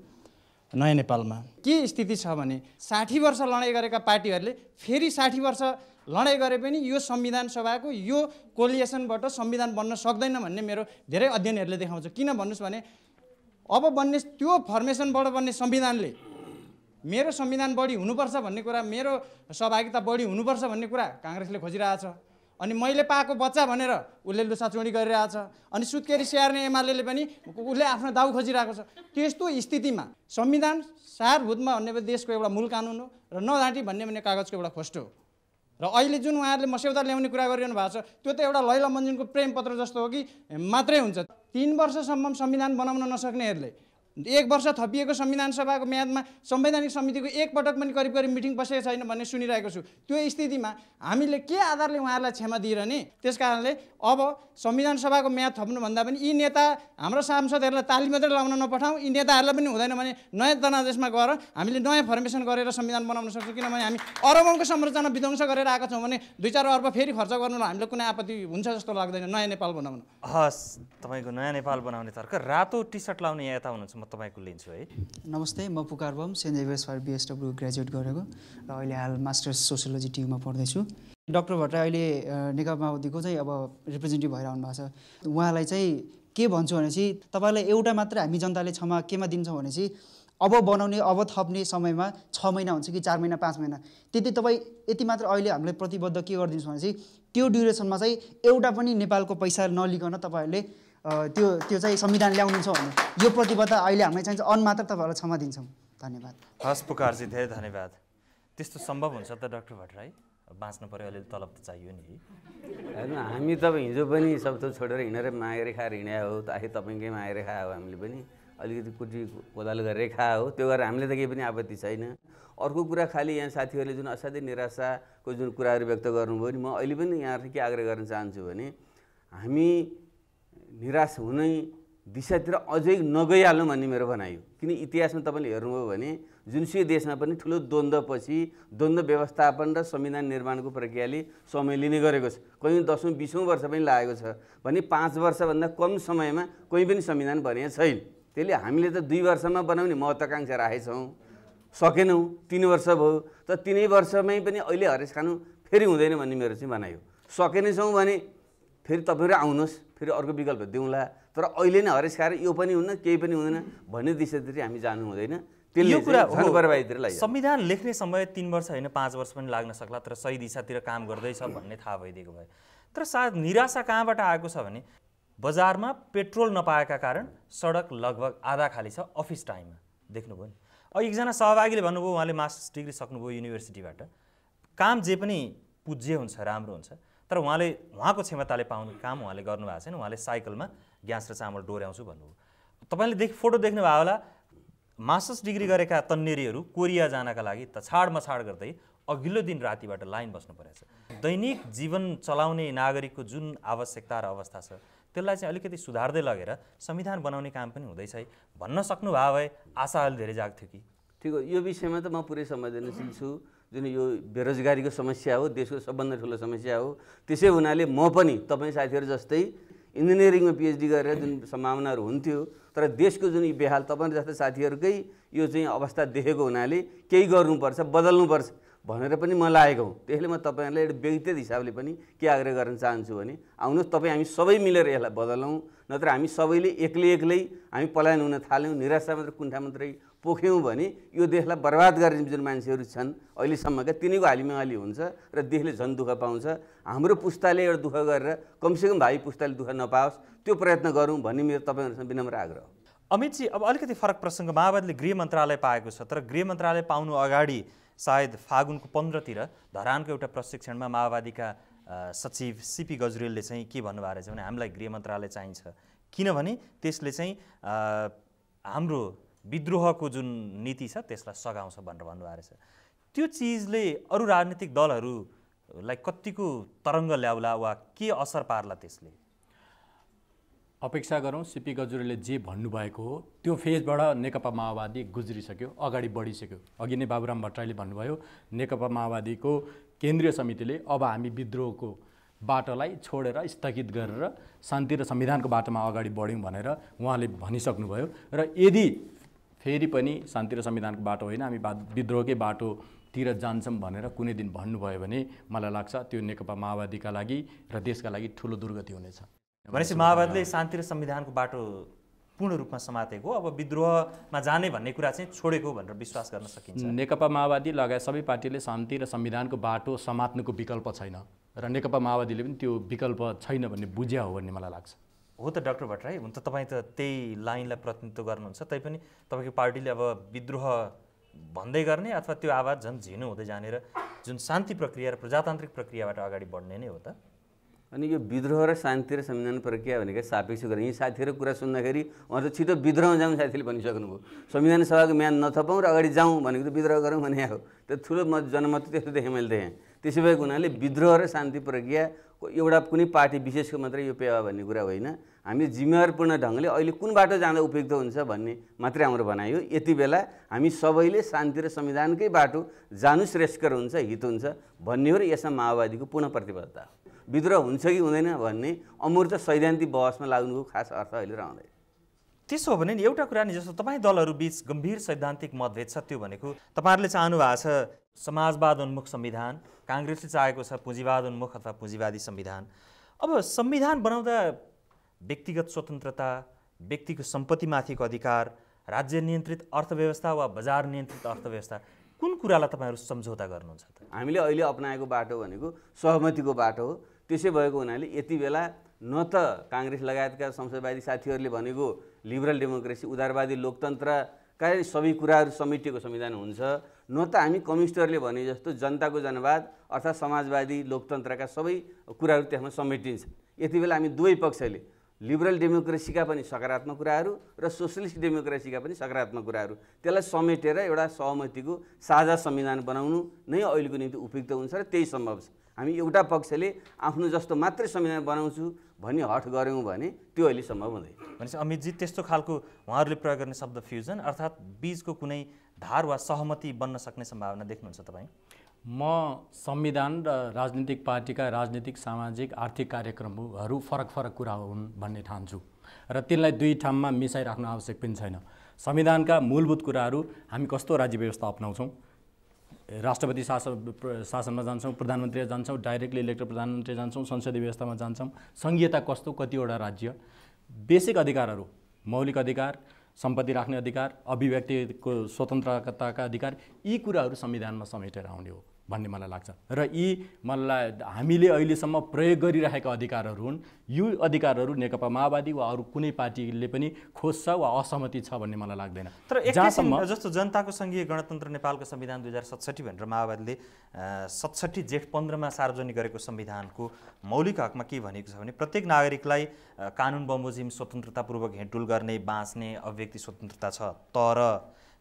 नयाँ नेपालमा के स्थिति छ भने साठी वर्ष लडाइँ गरेका पार्टीहरूले फेरि साठी वर्ष लडाइँ गरे पनि यो संविधान सभाको यो कोलिएसनबाट संविधान बन्न सक्दैन भन्ने मेरो धेरै अध्ययनहरूले देखाउँछ किन भन्नुहोस् भने अब बन्ने त्यो फर्मेसनबाट बन्ने संविधानले मेरो संविधान बढी हुनुपर्छ भन्ने कुरा मेरो सहभागिता बढी हुनुपर्छ भन्ने कुरा काङ्ग्रेसले खोजिरहेछ अनि मैले पाएको बच्चा भनेर उसले लुसाचुँडी गरिरहेछ अनि सुत्केरी स्याहार्ने एमाले पनि उसले आफ्नो दाउ खोजिरहेको छ त्यस्तो स्थितिमा संविधान सारभूतमा भन्ने देशको एउटा मूल कानुन हो र नघाँटी भन्ने भन्ने कागजको एउटा खोस्टो हो र अहिले जुन उहाँहरूले मस्यौदा ल्याउने कुरा गरिरहनु भएको छ त्यो त एउटा लैला मञ्जुनको प्रेमपत्र जस्तो हो कि मात्रै हुन्छ तिन वर्षसम्म संविधान बनाउन नसक्नेहरूले एक वर्ष थपिएको संविधान सभाको म्यादमा संवैधानिक समितिको एकपटक पनि करिब करिब मिटिङ बसेको छैन भन्ने सुनिरहेको छु त्यो स्थितिमा हामीले के आधारले उहाँहरूलाई क्षमा दिइरहने त्यस कारणले अब संविधान सभाको म्याद थप्नुभन्दा पनि यी नेता हाम्रो सांसदहरूलाई तालिम मात्रै लाउन नपठाउँ यी नेताहरूलाई पनि हुँदैन भने नयाँ जनादेशमा गएर हामीले नयाँ फर्मेसन गरेर संविधान बनाउन सक्छौँ किनभने हामी अरबौँको संरचना विध्वंस गरेर आएका छौँ भने दुई चार अर्ब फेरि खर्च गर्नु हामीलाई कुनै आपत्ति हुन्छ जस्तो लाग्दैन नयाँ नेपाल बनाउन हस् तपाईँको नयाँ नेपाल बनाउने तर्क रातो टी सर्ट लाउने यता हुनुहुन्छ म तपाईँको लिन्छु है नमस्ते म पुकार बम सेन्ट जेभियर्सबाट फार ग्रेजुएट गरेको र अहिले हाल मास्टर्स सोसियोलोजी टिममा पढ्दैछु डक्टर भट्टराई अहिले नेकपा माओवादीको चाहिँ अब रिप्रेजेन्टेटिभ भएर भएको छ उहाँलाई चाहिँ के भन्छु भने चाहिँ तपाईँलाई एउटा मात्र हामी जनताले क्षमा केमा दिन्छौँ भनेपछि अब बनाउने अब थप्ने समयमा छ महिना हुन्छ कि चार महिना पाँच महिना त्यति तपाईँ यति मात्र अहिले हामीलाई प्रतिबद्ध के गरिदिनुहोस् भनेपछि त्यो ड्युरेसनमा चाहिँ एउटा पनि नेपालको पैसा नलिकन तपाईँहरूले त्यो त्यो चाहिँ संविधान ल्याउनुहुन्छ छ भने यो प्रतिबद्ध अहिले हामीलाई चाहिन्छ अन मात्र तपाईँहरूलाई क्षमा दिन्छौँ धन्यवाद हस् पुकारजी धेरै धन्यवाद त्यस्तो सम्भव हुन्छ त डक्टर भट्टराई बाँच्नु पऱ्यो अलिअलि तलब त चाहियो नि होइन हामी त हिजो पनि सब थोक छोडेर हिँडेर मागेर खाएर हिँडे हो त आखिर तपाईँकै मागेर खायो हामीले पनि अलिकति कुटी कोदाल गरेर खायो हो त्यो गरेर हामीले त केही पनि आपत्ति छैन अर्को कुरा खालि यहाँ साथीहरूले जुन असाध्यै निराशाको जुन कुराहरू व्यक्त गर्नुभयो नि म अहिले पनि यहाँहरू के आग्रह गर्न चाहन्छु भने हामी निराश हुनै दिशातिर अझै नगइहाल्नु भन्ने मेरो भनाइ हो किन इतिहासमा तपाईँले हेर्नुभयो भने जुनसुकै देशमा पनि ठुलो द्वन्द्वपछि द्वन्द्व व्यवस्थापन र संविधान निर्माणको प्रक्रियाले समय लिने गरेको छ कहीँ दसौँ बिसौँ वर्ष पनि लागेको छ भने पाँच वर्षभन्दा कम समयमा कोही पनि संविधान बने छैन त्यसले हामीले त दुई वर्षमा बनाउने महत्त्वाकाङ्क्षा राखेछौँ सकेनौँ तिन वर्ष भयो त तिनै वर्षमै पनि अहिले हरेस खानु फेरि हुँदैन भन्ने मेरो चाहिँ भनाइ हो सकेनेछौँ भने फेरि तपाईँहरू आउनुहोस् फेरि अर्को विकल्प दिउँला तर अहिले नै हरेस खाएर यो पनि हुन्न केही पनि हुँदैन भन्ने दिशातिर हामी जानु हुँदैन यो कुरा संविधान लेख्ने समय तिन वर्ष होइन पाँच वर्ष पनि लाग्न सक्ला तर सही दिशातिर काम गर्दैछ भन्ने थाहा भइदिएको भए तर सायद निराशा कहाँबाट आएको छ भने बजारमा पेट्रोल नपाएका कारण सडक लगभग आधा खाली छ अफिस टाइममा देख्नुभयो नि अब एकजना सहभागीले भन्नुभयो उहाँले मास्टर्स डिग्री सक्नुभयो युनिभर्सिटीबाट काम जे पनि पुज्य हुन्छ राम्रो हुन्छ तर उहाँले उहाँको क्षमताले पाउने काम उहाँले गर्नुभएको छैन उहाँले साइकलमा ग्यास र चामल डोर्याउँछु भन्नुभयो तपाईँले देख फोटो देख्नुभयो होला मास्टर्स डिग्री गरेका तन्नेरीहरू कोरिया जानका लागि त मछाड गर्दै अघिल्लो दिन रातिबाट लाइन बस्नु परेको दैनिक जीवन चलाउने नागरिकको जुन आवश्यकता र अवस्था छ त्यसलाई चाहिँ अलिकति सुधार्दै लगेर संविधान बनाउने काम पनि हुँदैछ है भन्न सक्नुभयो भए आशा अहिले धेरै जाग्थ्यो कि ठिक हो यो विषयमा त म पुरै दिन छु जुन यो बेरोजगारीको समस्या हो देशको सबभन्दा ठुलो समस्या हो त्यसै हुनाले म पनि तपाईँ साथीहरू जस्तै इन्जिनियरिङमा पिएचडी गरेर जुन सम्भावनाहरू हुन्थ्यो तर देशको जुन बेहाल तपाईँ जस्तै साथीहरूकै यो चाहिँ अवस्था देखेको हुनाले केही गर्नुपर्छ बदल्नुपर्छ भनेर पनि म लागेको हुँ त्यसले म तपाईँहरूलाई एउटा व्यक्तिगत हिसाबले पनि के आग्रह गर्न चाहन्छु भने आउनुहोस् तपाईँ हामी सबै मिलेर यसलाई बदलौँ नत्र हामी सबैले एक्लै एक्लै हामी पलायन हुन थाल्यौँ निराशा मात्र कुण्ठा मात्रै पोख्यौँ भने यो देशलाई बर्बाद गर्ने जुन मान्छेहरू छन् अहिलेसम्मका तिनीको हालिमाली हुन्छ र देशले झन् दुःख पाउँछ हाम्रो पुस्ताले एउटा दुःख गरेर कमसेकम भाइ पुस्ताले दुःख नपाओस् त्यो प्रयत्न गरौँ भन्ने मेरो तपाईँहरूसँग विनम्र आग्रह अमितजी अब अलिकति फरक प्रसङ्ग माओवादीले गृह मन्त्रालय पाएको छ तर गृह मन्त्रालय पाउनु अगाडि सायद फागुनको पन्ध्रतिर धरानको एउटा प्रशिक्षणमा माओवादीका सचिव सिपी गजरेलले चाहिँ के भन्नुभएको रहेछ भने हामीलाई गृह मन्त्रालय चाहिन्छ किनभने त्यसले चाहिँ हाम्रो विद्रोहको जुन नीति छ त्यसलाई सघाउँछ भनेर भन्नुभएको रहेछ त्यो चिजले अरू राजनीतिक दलहरूलाई कत्तिको तरङ्ग ल्याउला वा के असर पार्ला त्यसले अपेक्षा गरौँ सिपी गजुरेले जे भन्नुभएको हो त्यो फेजबाट नेकपा माओवादी गुज्रिसक्यो अगाडि बढिसक्यो अघि नै बाबुराम भट्टराईले भन्नुभयो नेकपा माओवादीको केन्द्रीय समितिले अब हामी विद्रोहको बाटोलाई छोडेर स्थगित गरेर शान्ति र संविधानको बाटोमा अगाडि बढ्यौँ भनेर उहाँले भनिसक्नुभयो र यदि फेरि पनि शान्ति र संविधानको बाटो होइन हामी बा विद्रोहकै बाटोतिर जान्छौँ भनेर कुनै दिन भन्नुभयो भने मलाई लाग्छ त्यो नेकपा माओवादीका लागि र देशका लागि ठुलो दुर्गति हुनेछ भनेपछि माओवादीले शान्ति र संविधानको बाटो पूर्ण रूपमा समातेको अब विद्रोहमा जाने भन्ने कुरा चाहिँ छोडेको भनेर विश्वास गर्न सकिन्छ नेकपा माओवादी लगायत सबै पार्टीले शान्ति र संविधानको बाटो समात्नुको विकल्प छैन र नेकपा माओवादीले पनि त्यो विकल्प छैन भन्ने बुझ्या हो भन्ने मलाई लाग्छ हो त डाक्टर भट्टराई हुन त तपाईँ त त्यही लाइनलाई प्रतिनिधित्व गर्नुहुन्छ तैपनि तपाईँको पार्टीले अब विद्रोह भन्दै गर्ने अथवा त्यो आवाज झन् झिनो हुँदै जानेर जुन शान्ति प्रक्रिया र प्रजातान्त्रिक प्रक्रियाबाट अगाडि बढ्ने नै हो त अनि यो विद्रोह र शान्ति र संविधान प्रक्रिया भनेको सापेक्ष गरेँ यी साथीहरू कुरा सुन्दाखेरि उहाँ त छिटो विद्रोहमा जाउँ साथीले भनिसक्नुभयो संविधान सभाको म्यान नथपाउँ र अगाडि जाउँ भनेको त विद्रोह गरौँ भने हो त्यो ठुलो म जनमत त्यस्तो देखेँ मैले देखेँ त्यसो भएको हुनाले विद्रोह र शान्ति प्रक्रिया एउटा कुनै पार्टी विशेषको मात्रै यो पेवा भन्ने कुरा होइन हामी जिम्मेवारपूर्ण ढङ्गले अहिले कुन बाटो जाँदा उपयुक्त हुन्छ भन्ने मात्रै हाम्रो भनाइ हो यति बेला हामी सबैले शान्ति र संविधानकै बाटो जानु श्रेष्ठकर हुन्छ हित हुन्छ भन्ने हो र यसमा माओवादीको पूर्ण प्रतिबद्धता हो विद्रोह हुन्छ कि हुँदैन भन्ने अमूर्त सैद्धान्तिक बहसमा लाग्नुको खास अर्थ अहिले रहँदैन त्यसो हो भने नि एउटा कुरा नि जस्तो तपाईँ दलहरू बिच गम्भीर सैद्धान्तिक मतभेद छ त्यो भनेको तपाईँहरूले चाहनु भएको छ समाजवाद उन्मुख संविधान काङ्ग्रेसले चाहेको छ पुँजीवाद उन्मुख अथवा पुँजीवादी संविधान अब संविधान बनाउँदा व्यक्तिगत स्वतन्त्रता व्यक्तिको सम्पत्तिमाथिको अधिकार राज्य नियन्त्रित अर्थव्यवस्था वा बजार नियन्त्रित अर्थव्यवस्था कुन कुरालाई तपाईँहरू सम्झौता गर्नुहुन्छ त हामीले अहिले अप्नाएको बाटो भनेको सहमतिको बाटो हो त्यसै भएको हुनाले यति बेला न त काङ्ग्रेस लगायतका संसदवादी साथीहरूले भनेको लिबरल डेमोक्रेसी उदारवादी लोकतन्त्रका सबै कुराहरू समेटिएको संविधान हुन्छ न त हामी कम्युनिस्टहरूले भने जस्तो जनताको जनवाद अर्थात् समाजवादी लोकतन्त्रका सबै कुराहरू त्यसमा समेटिन्छ यति बेला हामी दुवै पक्षले लिबरल डेमोक्रेसीका पनि सकारात्मक कुराहरू र सोसलिस्ट डेमोक्रेसीका पनि सकारात्मक कुराहरू त्यसलाई समेटेर एउटा सहमतिको साझा संविधान बनाउनु नै अहिलेको निम्ति उपयुक्त हुन्छ र त्यही सम्भव छ हामी एउटा पक्षले आफ्नो जस्तो मात्रै संविधान बनाउँछु भन्ने हट गऱ्यौँ भने त्यो अहिले सम्भव हुँदैन भनेपछि अमितजी त्यस्तो खालको उहाँहरूले प्रयोग गर्ने शब्द फ्युजन अर्थात् बिचको कुनै धार वा सहमति बन्न सक्ने सम्भावना देख्नुहुन्छ तपाईँ म संविधान र राजनीतिक पार्टीका राजनीतिक सामाजिक आर्थिक कार्यक्रमहरू फरक फरक कुरा हुन् भन्ने ठान्छु र तिनलाई दुई ठाउँमा मिसाइराख्नु आवश्यक पनि छैन संविधानका मूलभूत कुराहरू हामी कस्तो राज्य व्यवस्था अप्नाउँछौँ राष्ट्रपति शासन शासनमा जान्छौँ प्रधानमन्त्री जान्छौँ डाइरेक्टली इलेक्टर प्रधानमन्त्री जान्छौँ संसदीय व्यवस्थामा जान्छौँ सङ्घीयता कस्तो कतिवटा राज्य बेसिक अधिकारहरू मौलिक अधिकार सम्पत्ति राख्ने अधिकार अभिव्यक्तिको स्वतन्त्रताका अधिकार यी कुराहरू संविधानमा समेटेर आउने हो भन्ने मलाई लाग्छ र यी मलाई हामीले अहिलेसम्म प्रयोग गरिरहेका अधिकारहरू हुन् यो अधिकारहरू नेकपा माओवादी वा अरू कुनै पार्टीले पनि खोज्छ वा असहमति छ भन्ने मलाई लाग्दैन तर जहाँसम्म जस्तो जनताको सङ्घीय गणतन्त्र नेपालको संविधान दुई हजार सतसठी भनेर माओवादीले सतसठी जेठ पन्ध्रमा सार्वजनिक गरेको संविधानको मौलिक हकमा के भनेको छ भने प्रत्येक नागरिकलाई कानुन बमोजिम स्वतन्त्रतापूर्वक हेडुल गर्ने बाँच्ने अभिव्यक्ति स्वतन्त्रता छ तर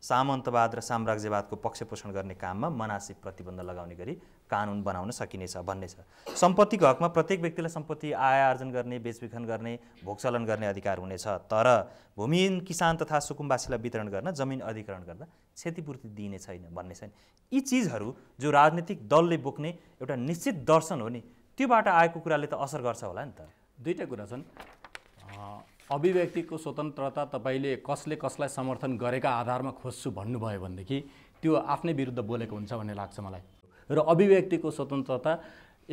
सामन्तवाद र साम्राज्यवादको पक्षपोषण गर्ने काममा मनासिब प्रतिबन्ध लगाउने गरी कानुन बनाउन सकिनेछ भन्ने छ सम्पत्तिको हकमा प्रत्येक व्यक्तिलाई सम्पत्ति आय आर्जन गर्ने बेचबिखन गर्ने भोगचलन गर्ने अधिकार हुनेछ तर भूमिहीन किसान तथा सुकुम्बासीलाई वितरण गर्न जमिन अधिकरण गर्दा क्षतिपूर्ति दिइने छैन भन्ने छैन यी चिजहरू जो राजनीतिक दलले बोक्ने एउटा निश्चित दर्शन हो नि त्योबाट आएको कुराले त असर गर्छ होला नि त दुईवटा कुरा छन् अभिव्यक्तिको स्वतन्त्रता तपाईँले कसले कसलाई समर्थन गरेका आधारमा खोज्छु भन्नुभयो भनेदेखि त्यो आफ्नै विरुद्ध बोलेको हुन्छ भन्ने लाग्छ मलाई र अभिव्यक्तिको स्वतन्त्रता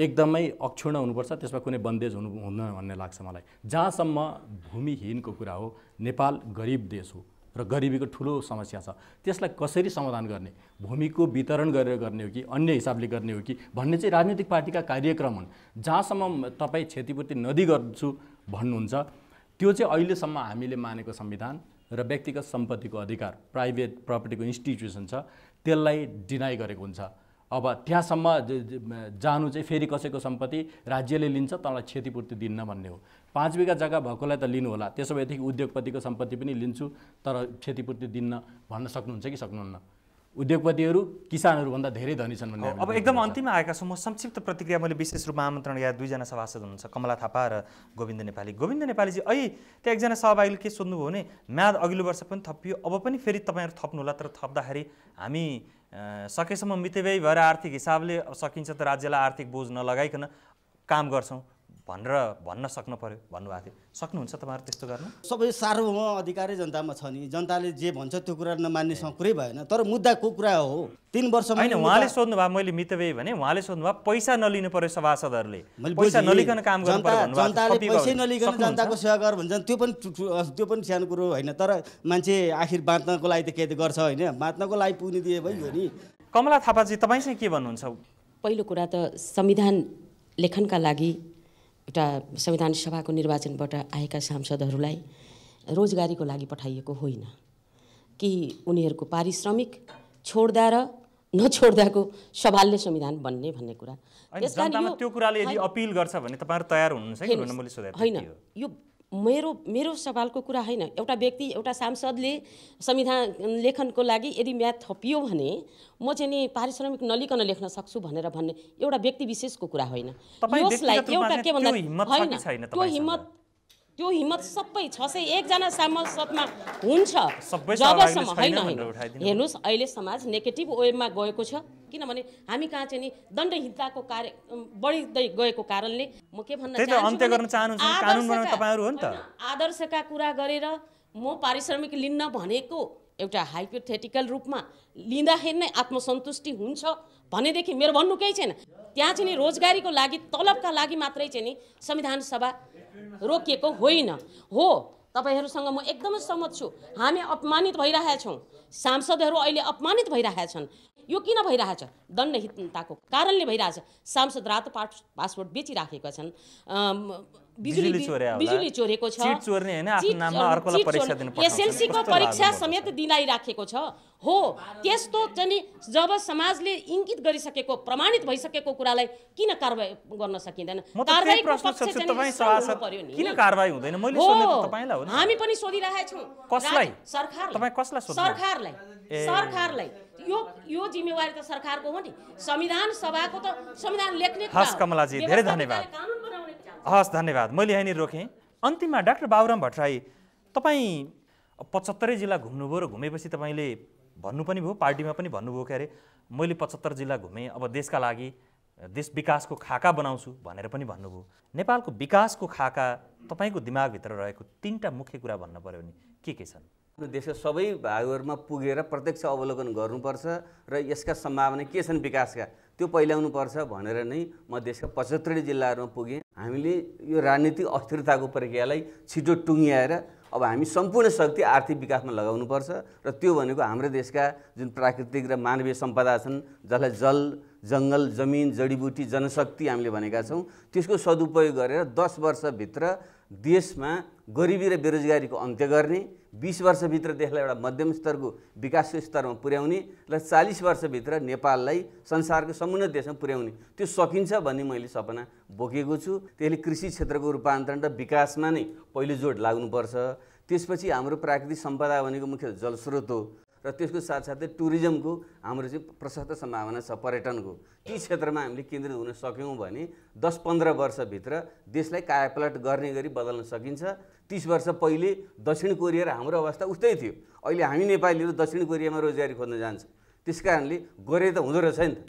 एकदमै अक्षुण हुनुपर्छ त्यसमा कुनै बन्देज हुनु हुँदैन भन्ने लाग्छ मलाई जहाँसम्म भूमिहीनको कुरा हो नेपाल गरिब देश हो र गरिबीको ठुलो समस्या छ त्यसलाई कसरी समाधान गर्ने भूमिको वितरण गरेर गर्ने हो कि अन्य हिसाबले गर्ने हो कि भन्ने चाहिँ राजनीतिक पार्टीका कार्यक्रम हुन् जहाँसम्म तपाईँ क्षतिपूर्ति नदी गर्छु भन्नुहुन्छ त्यो चाहिँ अहिलेसम्म हामीले मानेको संविधान र व्यक्तिगत सम्पत्तिको अधिकार प्राइभेट प्रपर्टीको इन्स्टिट्युसन छ त्यसलाई डिनाई गरेको हुन्छ अब त्यहाँसम्म जानु चाहिँ फेरि कसैको सम्पत्ति राज्यले लिन्छ तँलाई क्षतिपूर्ति दिन्न भन्ने हो पाँच बिघा जग्गा भएकोलाई त लिनु होला त्यसो भएदेखि उद्योगपतिको सम्पत्ति पनि लिन्छु तर क्षतिपूर्ति दिन्न भन्न सक्नुहुन्छ कि सक्नुहुन्न उद्योगपतिहरू किसानहरूभन्दा धेरै धनी छन् भन्ने अब एकदम अन्तिममा आएका छौँ म संक्षिप्त प्रतिक्रिया मैले विशेष रूपमा आमन्त्रण या दुईजना सभासद हुनुहुन्छ कमला थापा र गोविन्द नेपाली गोविन्द नेपालीजी अहि त्यहाँ एकजना सहभागीले के सोध्नुभयो भने म्याद अघिल्लो वर्ष पनि थपियो अब पनि फेरि तपाईँहरू होला तर थप्दाखेरि हामी सकेसम्म मितव्ययी भएर आर्थिक हिसाबले सकिन्छ त राज्यलाई आर्थिक बोझ नलगाइकन काम गर्छौँ भनेर भन्न सक्नु पऱ्यो भन्नुभएको थियो सक्नुहुन्छ तपाईँहरू त्यस्तो गर्न सबै सार्वभौम अधिकारै जनतामा छ नि जनताले जे भन्छ त्यो कुरा नमान्नेसँग कुरै भएन तर मुद्दा को कुरा हो तिन वर्ष होइन उहाँले सोध्नुभयो मैले मितवे भने उहाँले सोध्नुभयो पैसा नलिनु पऱ्यो सभासदहरूले पैसा नलिकन काम गर्नु जनताले पैसै नलिकन जनताको सेवा गर भन्छन् त्यो पनि त्यो पनि सानो कुरो होइन तर मान्छे आखिर बाँच्नको लागि त के त गर्छ होइन बाँच्नको लागि पुग्ने दिए भइयो नि कमला थापाजी तपाईँ चाहिँ के भन्नुहुन्छ पहिलो कुरा त संविधान लेखनका लागि एउटा संविधान सभाको निर्वाचनबाट आएका सांसदहरूलाई रोजगारीको लागि पठाइएको होइन कि उनीहरूको पारिश्रमिक छोड्दा र नछोड्दाको सवालले संविधान बन्ने भन्ने कुरा त्यो कुराले यदि अपिल गर्छ भने तपाईँहरू तयार हुनुहुन्छ होइन यो मेरो मेरो सवालको कुरा होइन एउटा व्यक्ति एउटा सांसदले संविधान लेखनको लागि यदि म्याथ थपियो भने म चाहिँ नि पारिश्रमिक नलिकन लेख्न सक्छु भनेर भन्ने एउटा व्यक्ति विशेषको कुरा होइन यसलाई एउटा के भन्दा होइन त्यो हिम्मत त्यो हिम्मत सबै छ सय एकजना सांसदमा हुन्छ जबसम्म होइन होइन हेर्नुहोस् अहिले समाज नेगेटिभ वेमा गएको छ किनभने हामी कहाँ चाहिँ नि दण्डहिताको कार्य बढिँदै गएको कारणले म के भन्न चाहन्छु आदर्शका कुरा गरेर म पारिश्रमिक लिन्न भनेको एउटा हाइपोथेटिकल रूपमा लिँदाखेरि नै आत्मसन्तुष्टि हुन्छ भनेदेखि मेरो भन्नु केही छैन त्यहाँ चाहिँ नि रोजगारीको लागि तलबका लागि मात्रै चाहिँ नि संविधान सभा रोकिएको होइन हो तपाईँहरूसँग म एकदमै सहमत छु हामी अपमानित भइरहेका छौँ सांसदहरू अहिले अपमानित भइरहेका छन् यो किन भइरहेछ दण्डहितताको कारणले भइरहेछ सांसद रातो पास पासपोर्ट बेचिराखेका छन् बिजुली चोरेको छ चिट चोर्ने होइन आफ्नो नाममा अर्कोलाई परीक्षा दिनु पर्छ एसएलसीको परीक्षा समेत दिलाइराखेको छ हो त्यस्तो चाहिँ जब समाजले इङ्गित गरिसकेको प्रमाणित भइसकेको कुरालाई किन कारवाही गर्न सकिँदैन किन कारवाही हुँदैन मैले हो हामी पनि सोधिरहेछौँ कसलाई सरकार तपाईँ कसलाई सरकारलाई सरकारलाई यो यो जिम्मेवारी त सरकारको हो नि संविधान सभाको त संविधान लेख्ने हस् कमलाजी धेरै धन्यवाद हस् धन्यवाद मैले यहाँनिर रोकेँ अन्तिममा डाक्टर बाबुराम भट्टराई तपाईँ पचहत्तरै जिल्ला घुम्नुभयो र घुमेपछि तपाईँले भन्नु पनि भयो पार्टीमा पनि भन्नुभयो के अरे मैले पचहत्तर जिल्ला घुमेँ अब देशका लागि देश विकासको खाका बनाउँछु भनेर पनि भन्नुभयो नेपालको विकासको खाका तपाईँको दिमागभित्र रहेको तिनवटा मुख्य कुरा भन्नु पऱ्यो भने के के छन् देशका सबै भागहरूमा पुगेर प्रत्यक्ष अवलोकन गर्नुपर्छ र यसका सम्भावना के छन् विकासका त्यो पर्छ भनेर नै म देशका पचहत्तरी जिल्लाहरूमा पुगेँ हामीले यो राजनीतिक अस्थिरताको प्रक्रियालाई छिटो टुङ्ग्याएर अब हामी सम्पूर्ण शक्ति आर्थिक विकासमा लगाउनुपर्छ र त्यो भनेको हाम्रो देशका जुन प्राकृतिक र मानवीय सम्पदा छन् जसलाई जल जङ्गल जमिन जडीबुटी जनशक्ति हामीले भनेका छौँ त्यसको सदुपयोग गरेर दस वर्षभित्र देशमा गरिबी र बेरोजगारीको अन्त्य गर्ने बिस वर्षभित्र देशलाई एउटा मध्यम स्तरको विकासको स्तरमा पुर्याउने र चालिस वर्षभित्र नेपाललाई संसारको समुन्नत देशमा पुर्याउने त्यो सकिन्छ भन्ने मैले सपना बोकेको छु त्यसले कृषि क्षेत्रको रूपान्तरण र विकासमा नै पहिलो जोड लाग्नुपर्छ त्यसपछि हाम्रो प्राकृतिक सम्पदा भनेको मुख्य जलस्रोत हो र त्यसको साथसाथै टुरिज्मको हाम्रो चाहिँ प्रशस्त सम्भावना छ पर्यटनको ती क्षेत्रमा हामीले केन्द्रित हुन सक्यौँ भने दस पन्ध्र वर्षभित्र देशलाई कायापलट गर्ने गरी बदल्न सकिन्छ तिस वर्ष पहिले दक्षिण कोरिया र हाम्रो अवस्था उस्तै थियो अहिले हामी नेपालीहरू दक्षिण कोरियामा रोजगारी खोज्न जान्छ त्यस कारणले गरे त हुँदो रहेछ नि त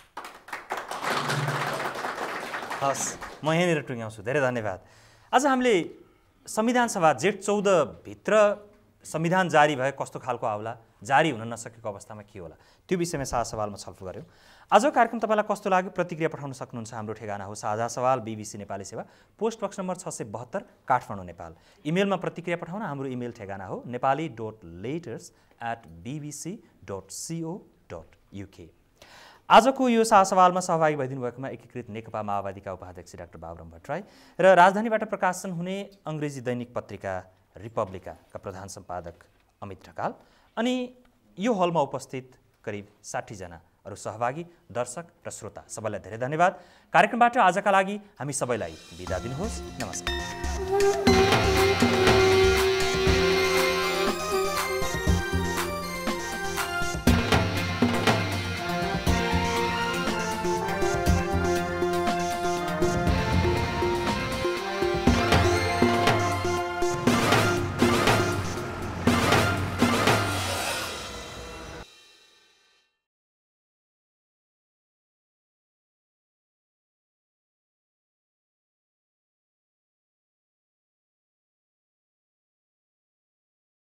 हस् म यहाँनिर टुङ्ग्याउँछु धेरै धन्यवाद आज हामीले संविधान सभा जेठ चौधभित्र संविधान जारी भए कस्तो खालको आउला जारी हुन नसकेको अवस्थामा के होला त्यो विषयमा साझा सवालमा छलफल गऱ्यौँ आजको कार्यक्रम तपाईँलाई कस्तो लाग्यो प्रतिक्रिया पठाउन सक्नुहुन्छ हाम्रो ठेगाना हो साझा सवाल बिबिसी नेपाली सेवा पोस्ट बक्स नम्बर छ सय बहत्तर काठमाडौँ नेपाल इमेलमा प्रतिक्रिया पठाउन हाम्रो इमेल ठेगाना हो Nepali dot letters at BBC dot co dot UK आजको यो सवालमा सहभागी भइदिनु भएकोमा एकीकृत नेकपा माओवादीका उपाध्यक्ष डाक्टर बाबुराम भट्टराई र राजधानीबाट प्रकाशन हुने अङ्ग्रेजी दैनिक पत्रिका रिपब्लिकाका प्रधान सम्पादक अमित ढकाल अनि यो हलमा उपस्थित करिब साठीजना अरू सहभागी दर्शक र श्रोता सबैलाई धेरै धन्यवाद कार्यक्रमबाट आजका लागि हामी सबैलाई बिदा दिनुहोस् नमस्कार